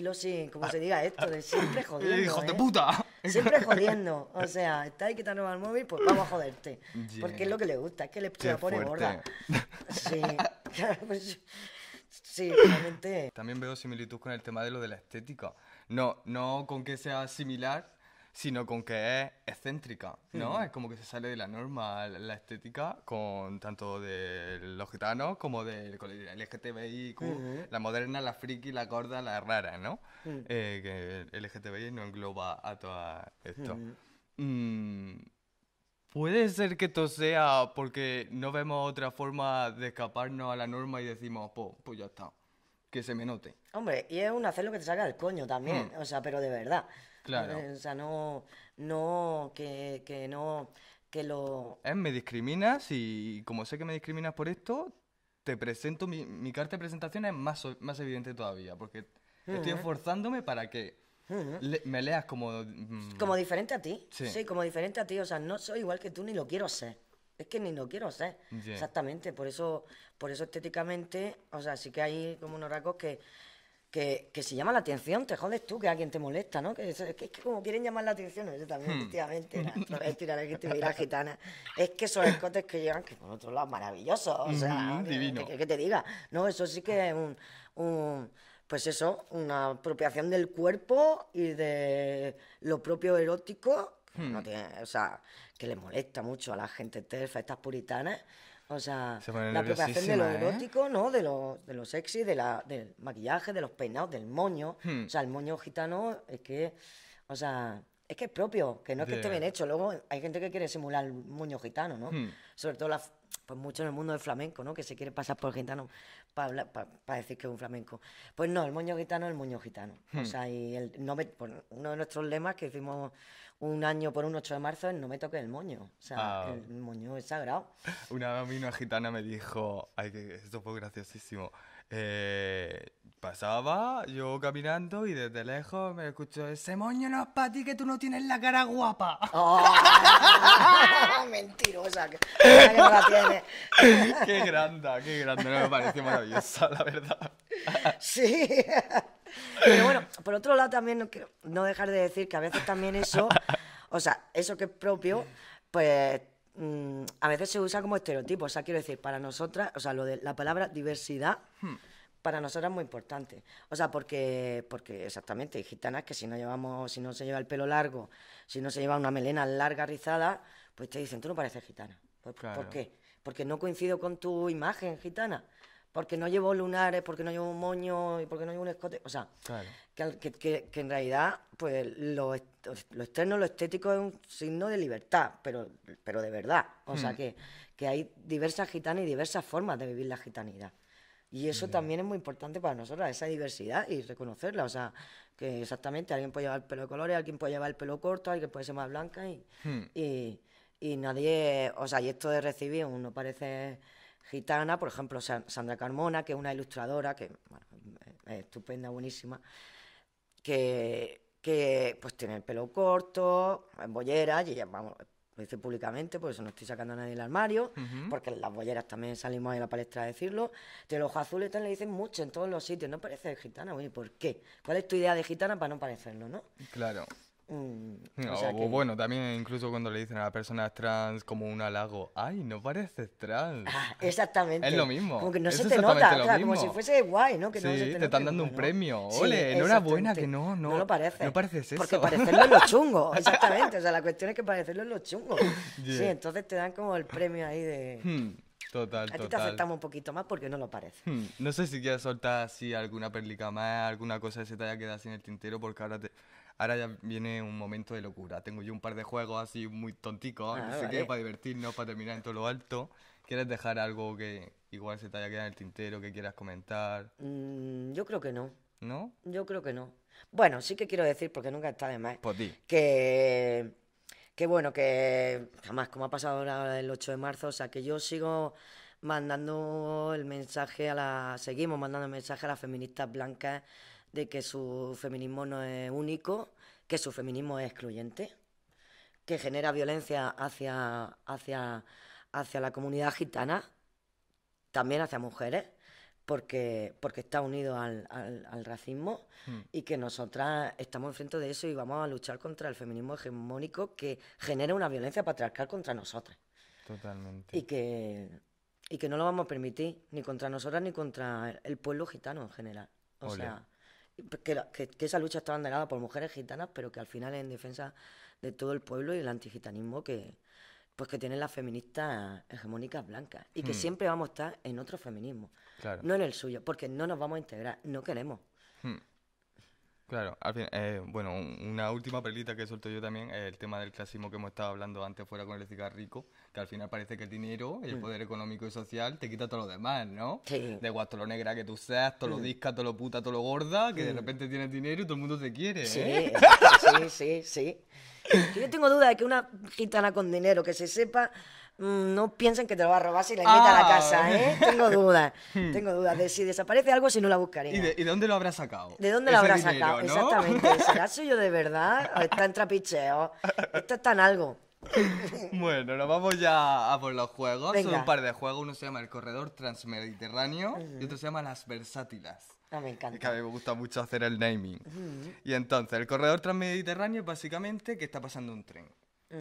lo sin, como ah. se diga esto, de siempre [laughs] jodiendo. ¡Hijos de ¿eh? puta! Siempre [laughs] jodiendo. O sea, está ahí quitándome al móvil, pues vamos a joderte. Porque es lo que le gusta, es que le, pone gorda. [laughs] Sí, pues sí, realmente. También veo similitud con el tema de lo de la estética. No, no con que sea similar, sino con que es excéntrica, ¿no? Mm. Es como que se sale de la norma la, estética con tanto de los gitanos como del de LGTBIQ, la moderna, la friki, la gorda, la rara, ¿no? Mm. Eh, que el LGTBI no engloba a todo esto. Mm. Puede ser que esto sea porque no vemos otra forma de escaparnos a la norma y decimos, pues, pues ya está se me note. Hombre, y es un hacer lo que te salga del coño también, mm. o sea, pero de verdad. Claro. Eh, o sea, no, no, que, que no, que lo... Es, me discriminas y como sé que me discriminas por esto, te presento, mi, carta de presentación es más, más evidente todavía, porque estoy esforzándome para que me leas como... Mm, como diferente a ti. Sí. sí. como diferente a ti. O sea, no soy igual que tú ni lo quiero ser es que ni lo quiero ser, Exactamente, por eso, por eso estéticamente, o sea, sí que hay como unos oraco que, que, se llama la atención, te jodes tú, que a alguien te molesta, ¿no? Que, es, que, como quieren llamar la atención, eso también, hmm. efectivamente, [laughs] gitana. Es que esos escotes que llegan, que por otro lado, maravillosos, o sea, mm, Que, te diga, no, eso sí que es un, un pues eso, una apropiación del cuerpo y de lo propio erótico Hmm. tiene, o sea, que le molesta mucho a la gente terfa, estas puritanas. O sea, la apropiación de lo ¿eh? erótico, ¿no? De lo, sexy, de la, del maquillaje, de los peinados, del moño. Hmm. O sea, el moño gitano es que, o sea, es que es propio, que no es que esté bien hecho. Luego hay gente que quiere simular el moño gitano, ¿no? Hmm. Sobre todo pues mucho en el mundo del flamenco, ¿no? Que se quiere pasar por gitano para decir que es un flamenco. Pues no, el moño gitano es el moño gitano. O sea, y el, uno de nuestros lemas que hicimos un año por un 8 de marzo No me toque el moño. O sea, ah. el moño es sagrado. [laughs] Una vez gitana me dijo, ay, que esto fue graciosísimo. Eh, pasaba yo caminando y desde lejos me escucho ese moño no es para ti que tú no tienes la cara guapa. Oh. [laughs] mentirosa, que, [laughs] la tiene. qué grande, qué grande, no me pareció maravillosa, la verdad. sí. Pero bueno, por otro lado también no, dejar de decir que a veces también eso, o sea, eso que es propio, pues mm, a veces se usa como estereotipo. O sea, quiero decir, para nosotras, o sea, lo de la palabra diversidad. Hmm. para nosotras es muy importante. O sea, porque, porque exactamente, hay gitanas que si no llevamos, si no se lleva el pelo largo, si no se lleva una melena larga rizada, pues te dicen, tú no pareces gitana. Pues, ¿Por qué? Porque no coincido con tu imagen gitana porque no llevo lunares, porque no llevo un moño y porque no llevo un escote. O sea, que, en realidad, pues lo, externo, lo estético es un signo de libertad, pero, pero de verdad. O sea, hmm. que, que, hay diversas gitanas y diversas formas de vivir la gitanidad. Y eso también es muy importante para nosotros esa diversidad y reconocerla. O sea, que exactamente alguien puede llevar el pelo de colores, alguien puede llevar el pelo corto, alguien puede ser más blanca y, hmm. y, y nadie. O sea, y esto de recibir, uno parece gitana, por ejemplo, Sandra Carmona, que es una ilustradora, que estupenda, buenísima, que, pues tiene el pelo corto, en bolleras, y ella, vamos, lo dice públicamente, por eso no estoy sacando a nadie del armario, porque las bolleras también salimos ahí a la palestra a decirlo. De los azules también le dicen mucho en todos los sitios, no parece gitana, bueno, por qué? ¿Cuál es tu idea de gitana para no parecerlo, no? Claro. Mm, o, bueno, también incluso cuando le dicen a las personas trans como un halago, ay, no pareces trans. Ah, exactamente. Es lo mismo. Como que no se te nota, como si fuese guay, ¿no? Que te, están dando un premio. Ole, enhorabuena, que no, no. No lo parece. No pareces eso. Porque parecerlo es lo chungo, [laughs] exactamente. O sea, la cuestión es que parecerlo es lo chungo. [laughs] Sí, entonces te dan como el premio ahí de... Total, hmm, total. A ti te aceptamos un poquito más porque no lo parece. Hmm, no sé si quieres soltar así alguna perlica más, alguna cosa de se te que quedado así en el tintero, porque ahora te ahora ya viene un momento de locura. Tengo yo un par de juegos así muy tonticos, ah, para divertirnos, para terminar en todo lo alto. ¿Quieres dejar algo que igual se te haya quedado en el tintero, que quieras comentar? Mm, yo creo que no. ¿No? Yo creo que no. Bueno, sí que quiero decir, porque nunca está de más, ti. Pues que, que bueno, que jamás como ha pasado ahora el 8 de marzo, o sea, que yo sigo mandando el mensaje a la... Seguimos mandando el mensaje a las feministas blancas de que su feminismo no es único, que su feminismo es excluyente, que genera violencia hacia, hacia, hacia la comunidad gitana, también hacia mujeres, porque, porque está unido al, racismo hmm. y que nosotras estamos enfrente de eso y vamos a luchar contra el feminismo hegemónico que genera una violencia patriarcal contra nosotras. Totalmente. Y que, y que no lo vamos a permitir, ni contra nosotras ni contra el pueblo gitano en general. O sea, que, esa lucha está abandonada por mujeres gitanas, pero que al final es en defensa de todo el pueblo y el antigitanismo que pues que tienen las feministas hegemónicas blancas y que hmm. siempre vamos a estar en otro feminismo, no en el suyo, porque no nos vamos a integrar, no queremos. Hmm. Claro, al fin, eh, bueno, una última perlita que suelto yo también es el tema del clasismo que hemos estado hablando antes fuera con el cigarrico, que al final parece que el dinero, el mm. poder económico y social te quita todo lo demás, ¿no? Sí. De guasto lo negra que tú seas, todo lo mm. disca, todo lo puta, todo lo gorda, que de mm. repente tienes dinero y todo el mundo te quiere. sí, ¿eh? sí, sí. [laughs] Yo tengo duda de que una gitana con dinero que se sepa Mm, no piensen que te lo va a robar si la invita a la ah. casa, ¿eh? Tengo dudas, [laughs] hmm. tengo dudas. de si desaparece algo, si no la buscaré. ¿Y de, dónde lo habrá sacado? ¿De dónde lo habrá sacado? Exactamente, [laughs] Exactamente, ¿será yo de verdad o está en trapicheo? Esto está en algo. [laughs] bueno, nos vamos ya a por los juegos. Son un par de juegos. Uno se llama El Corredor Transmediterráneo y otro se llama Las Versátilas. Ah, me encanta. que a mí me gusta mucho hacer el naming. Y entonces, el corredor transmediterráneo es básicamente que está pasando un tren.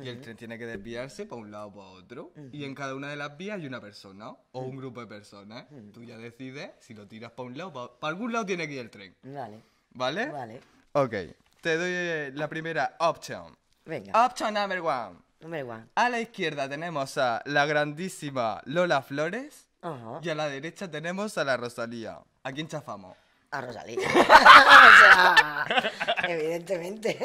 Y el tren tiene que desviarse para un lado o para otro. Y en cada una de las vías hay una persona o un grupo de personas. Tú ya decides si lo tiras para un lado para, para algún lado tiene que ir el tren. Vale. ¿Vale? Vale. Ok. Te doy eh, la primera opción. Venga. Option number one. Number one. A la izquierda tenemos a la grandísima Lola Flores. Y a la derecha tenemos a la Rosalía. ¿A quién chafamos? A Rosalía. [laughs] o sea, evidentemente.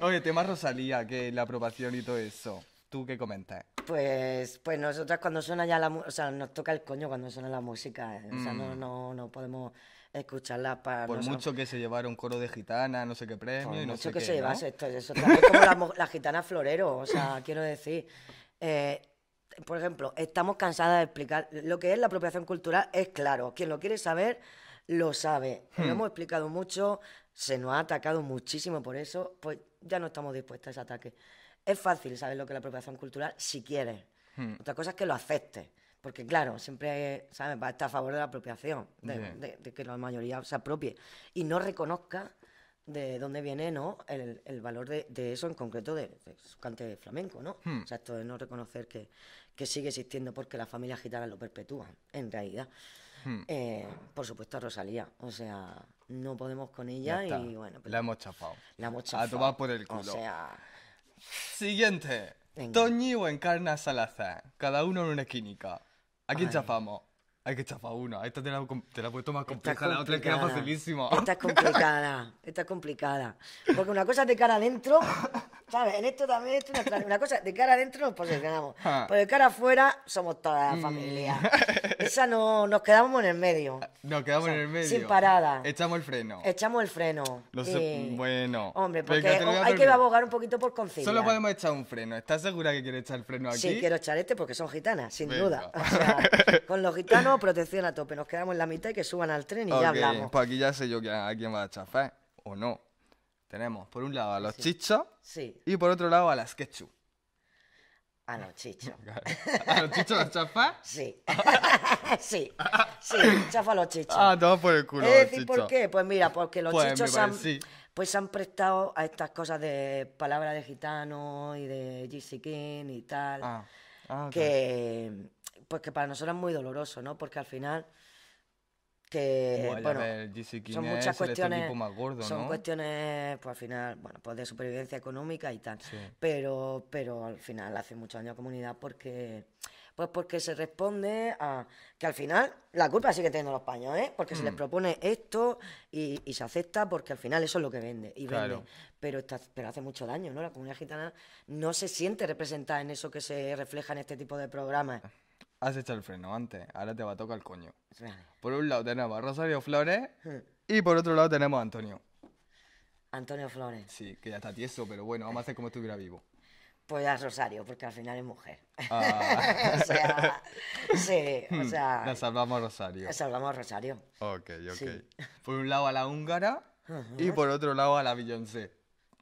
Oye, tema Rosalía, que la aprobación y todo eso. ¿Tú qué comentas? Pues, pues nosotras cuando suena ya la música, o sea, nos toca el coño cuando suena la música. ¿eh? O sea, no, mm. podemos escucharla para... Por mucho que se llevara un coro de gitana, no sé qué premio Por y no mucho que se llevase esto, eso también como la, gitana florero, o sea, [laughs] quiero decir... Eh, por ejemplo, estamos cansadas de explicar lo que es la apropiación cultural, es claro. Quien lo quiere saber, lo sabe. Lo hmm. hemos explicado mucho, se nos ha atacado muchísimo por eso, pues ya no estamos dispuestos a ese ataque. Es fácil saber lo que es la apropiación cultural si quieres. Hmm. Otra cosa es que lo acepte Porque, claro, siempre ¿sabes? va a estar a favor de la apropiación, de, que la mayoría se apropie y no reconozca de dónde viene ¿no? el, valor de, eso, en concreto de, su cante flamenco. ¿no? Hmm. O sea, esto de no reconocer que, que sigue existiendo porque las familias gitanas lo perpetúan, en realidad. Hmm. Eh, por supuesto, Rosalía. O sea, no podemos con ella y bueno. Pues, la hemos chafado. La hemos chafado. A tomar por el culo. O sea. Siguiente. Toñi o Encarna Salazar. Cada uno en una química. ¿A quién chafamos? Hay que chafar una. Esta te la, te la puedo tomar compleja, la otra queda facilísima. Esta es complicada, [laughs] esta es complicada. Porque una cosa es de cara adentro ¿Sabes? En esto también es una, cosa. De cara adentro nos posicionamos. Ah. Pero de cara afuera somos toda la mm. familia. [laughs] Esa no, nos quedamos en el medio. Ah, nos quedamos en el medio. Sin parada. Echamos el freno. Echamos el freno. Eh, bueno. Hombre, porque hay que abogar un poquito por confianza. Solo podemos echar un freno. ¿Estás segura que quieres echar el freno aquí? Sí, quiero echar este porque son gitanas, sin duda. [laughs] con los gitanos, protección a tope. Nos quedamos en la mitad y que suban al tren y ya hablamos. Pues aquí ya sé yo que a quién va a chafar o no. Tenemos por un lado a los chichos y por otro lado a las quechu. A los chichos. [laughs] ¿A los chichos los chafa? Sí. [laughs] sí. Sí, chafa a los chichos. Ah, todo por el culo. Es decir, ¿por qué? Pues mira, porque los pues chichos han, pues han prestado a estas cosas de palabras de gitano y de GC King y tal. Ah. Ah, que, pues que para nosotros es muy doloroso, ¿no? Porque al final que bueno, son muchas cuestiones son cuestiones pues al final bueno pues de supervivencia económica y tal pero pero al final hace mucho la comunidad porque pues porque se responde a que al final la culpa sigue teniendo los paños ¿eh? porque se les mm. propone esto y, se acepta porque al final eso es lo que vende y vende pero pero hace mucho daño no la comunidad gitana no se siente representada en eso que se refleja en este tipo de programas has hecho el freno antes, ahora te va a tocar el coño. Por un lado tenemos a Rosario Flores hmm. y por otro lado tenemos a Antonio. Antonio Flores. Sí, que ya está tieso, pero bueno, vamos a hacer como estuviera vivo. Pues a Rosario, porque al final es mujer. Ah. [laughs] o sea, sí, o hmm. sea. Nos salvamos a Rosario. Nos salvamos a Rosario. Ok, ok. Por un lado a la húngara y por otro lado a la Beyoncé.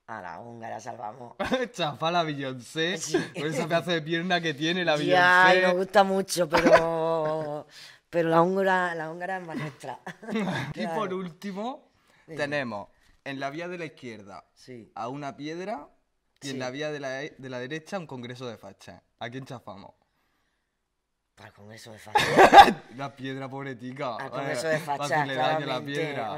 A la húngara salvamos. [laughs] Chafa la Beyoncé. Por eh, ese pedazo de pierna que tiene la [laughs] Beyoncé. Ya, nos gusta mucho, pero. [laughs] pero la húngara, la húngara es maestra. y por último, tenemos en la vía de la izquierda a una piedra y en la vía de la, de la derecha un congreso de facha. ¿A quién chafamos? Para con eso de fachada. la [laughs] piedra, pobretica. Para ah, con eso de fachada. le la piedra.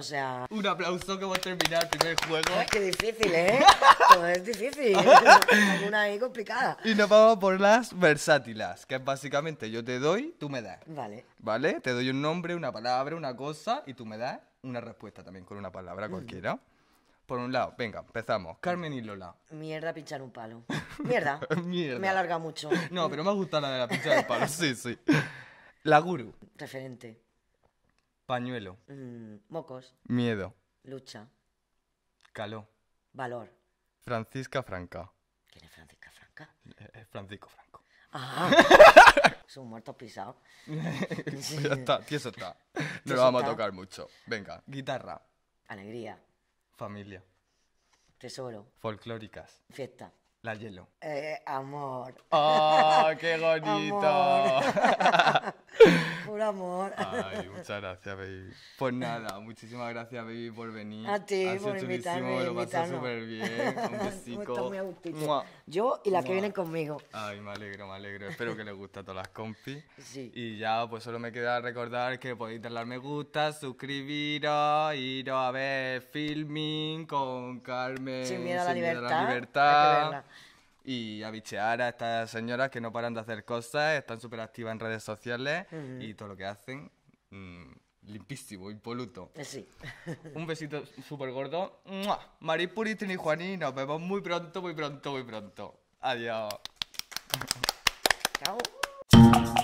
Un aplauso que va a terminar el primer juego. Es qué difícil, ¿eh? [laughs] Todo es difícil. [laughs] Una ahí complicada. Y nos vamos por las versátilas, que es básicamente yo te doy, tú me das. Vale. Vale, te doy un nombre, una palabra, una cosa, y tú me das una respuesta también con una palabra cualquiera por un lado, venga, empezamos. Carmen y Lola. Mierda, pinchar un palo. Mierda. [laughs] Mierda. Me alarga mucho. No, pero me ha gustado la de la pinchar un palo, sí, sí. La guru. Referente. Pañuelo. Mm, mocos. Miedo. Lucha. Caló. Valor. Francisca Franca. ¿Quién es Francisca Franca? Eh, es Francisco Franco. Ah, son [laughs] muertos pisados. [laughs] ya está, tieso está. No lo vamos a tocar mucho. Venga, guitarra. Alegría. Familia. Tesoro. Folclóricas. Fiesta. La hielo. Eh, amor. ¡Oh, qué bonito! [laughs] [laughs] Por amor. Ay, muchas gracias, baby. Pues nada, muchísimas gracias, baby, por venir. A ti, por invitarme. Me lo pasé súper bien. Un [laughs] besico. Yo y las que vienen conmigo. Ay, me alegro, me alegro. Espero que les guste a todas las compis. Sí. Y ya, pues solo me queda recordar que podéis darle me gusta, suscribiros, iros a ver filming con Carmen. Sin Miedo a la libertad y a bichear a estas señoras que no paran de hacer cosas, están súper activas en redes sociales y todo lo que hacen, mm, limpísimo, impoluto. Eh, sí. [laughs] Un besito súper gordo. Maripuri, y Juaní, nos vemos muy pronto, muy pronto, muy pronto. Adiós. Chao.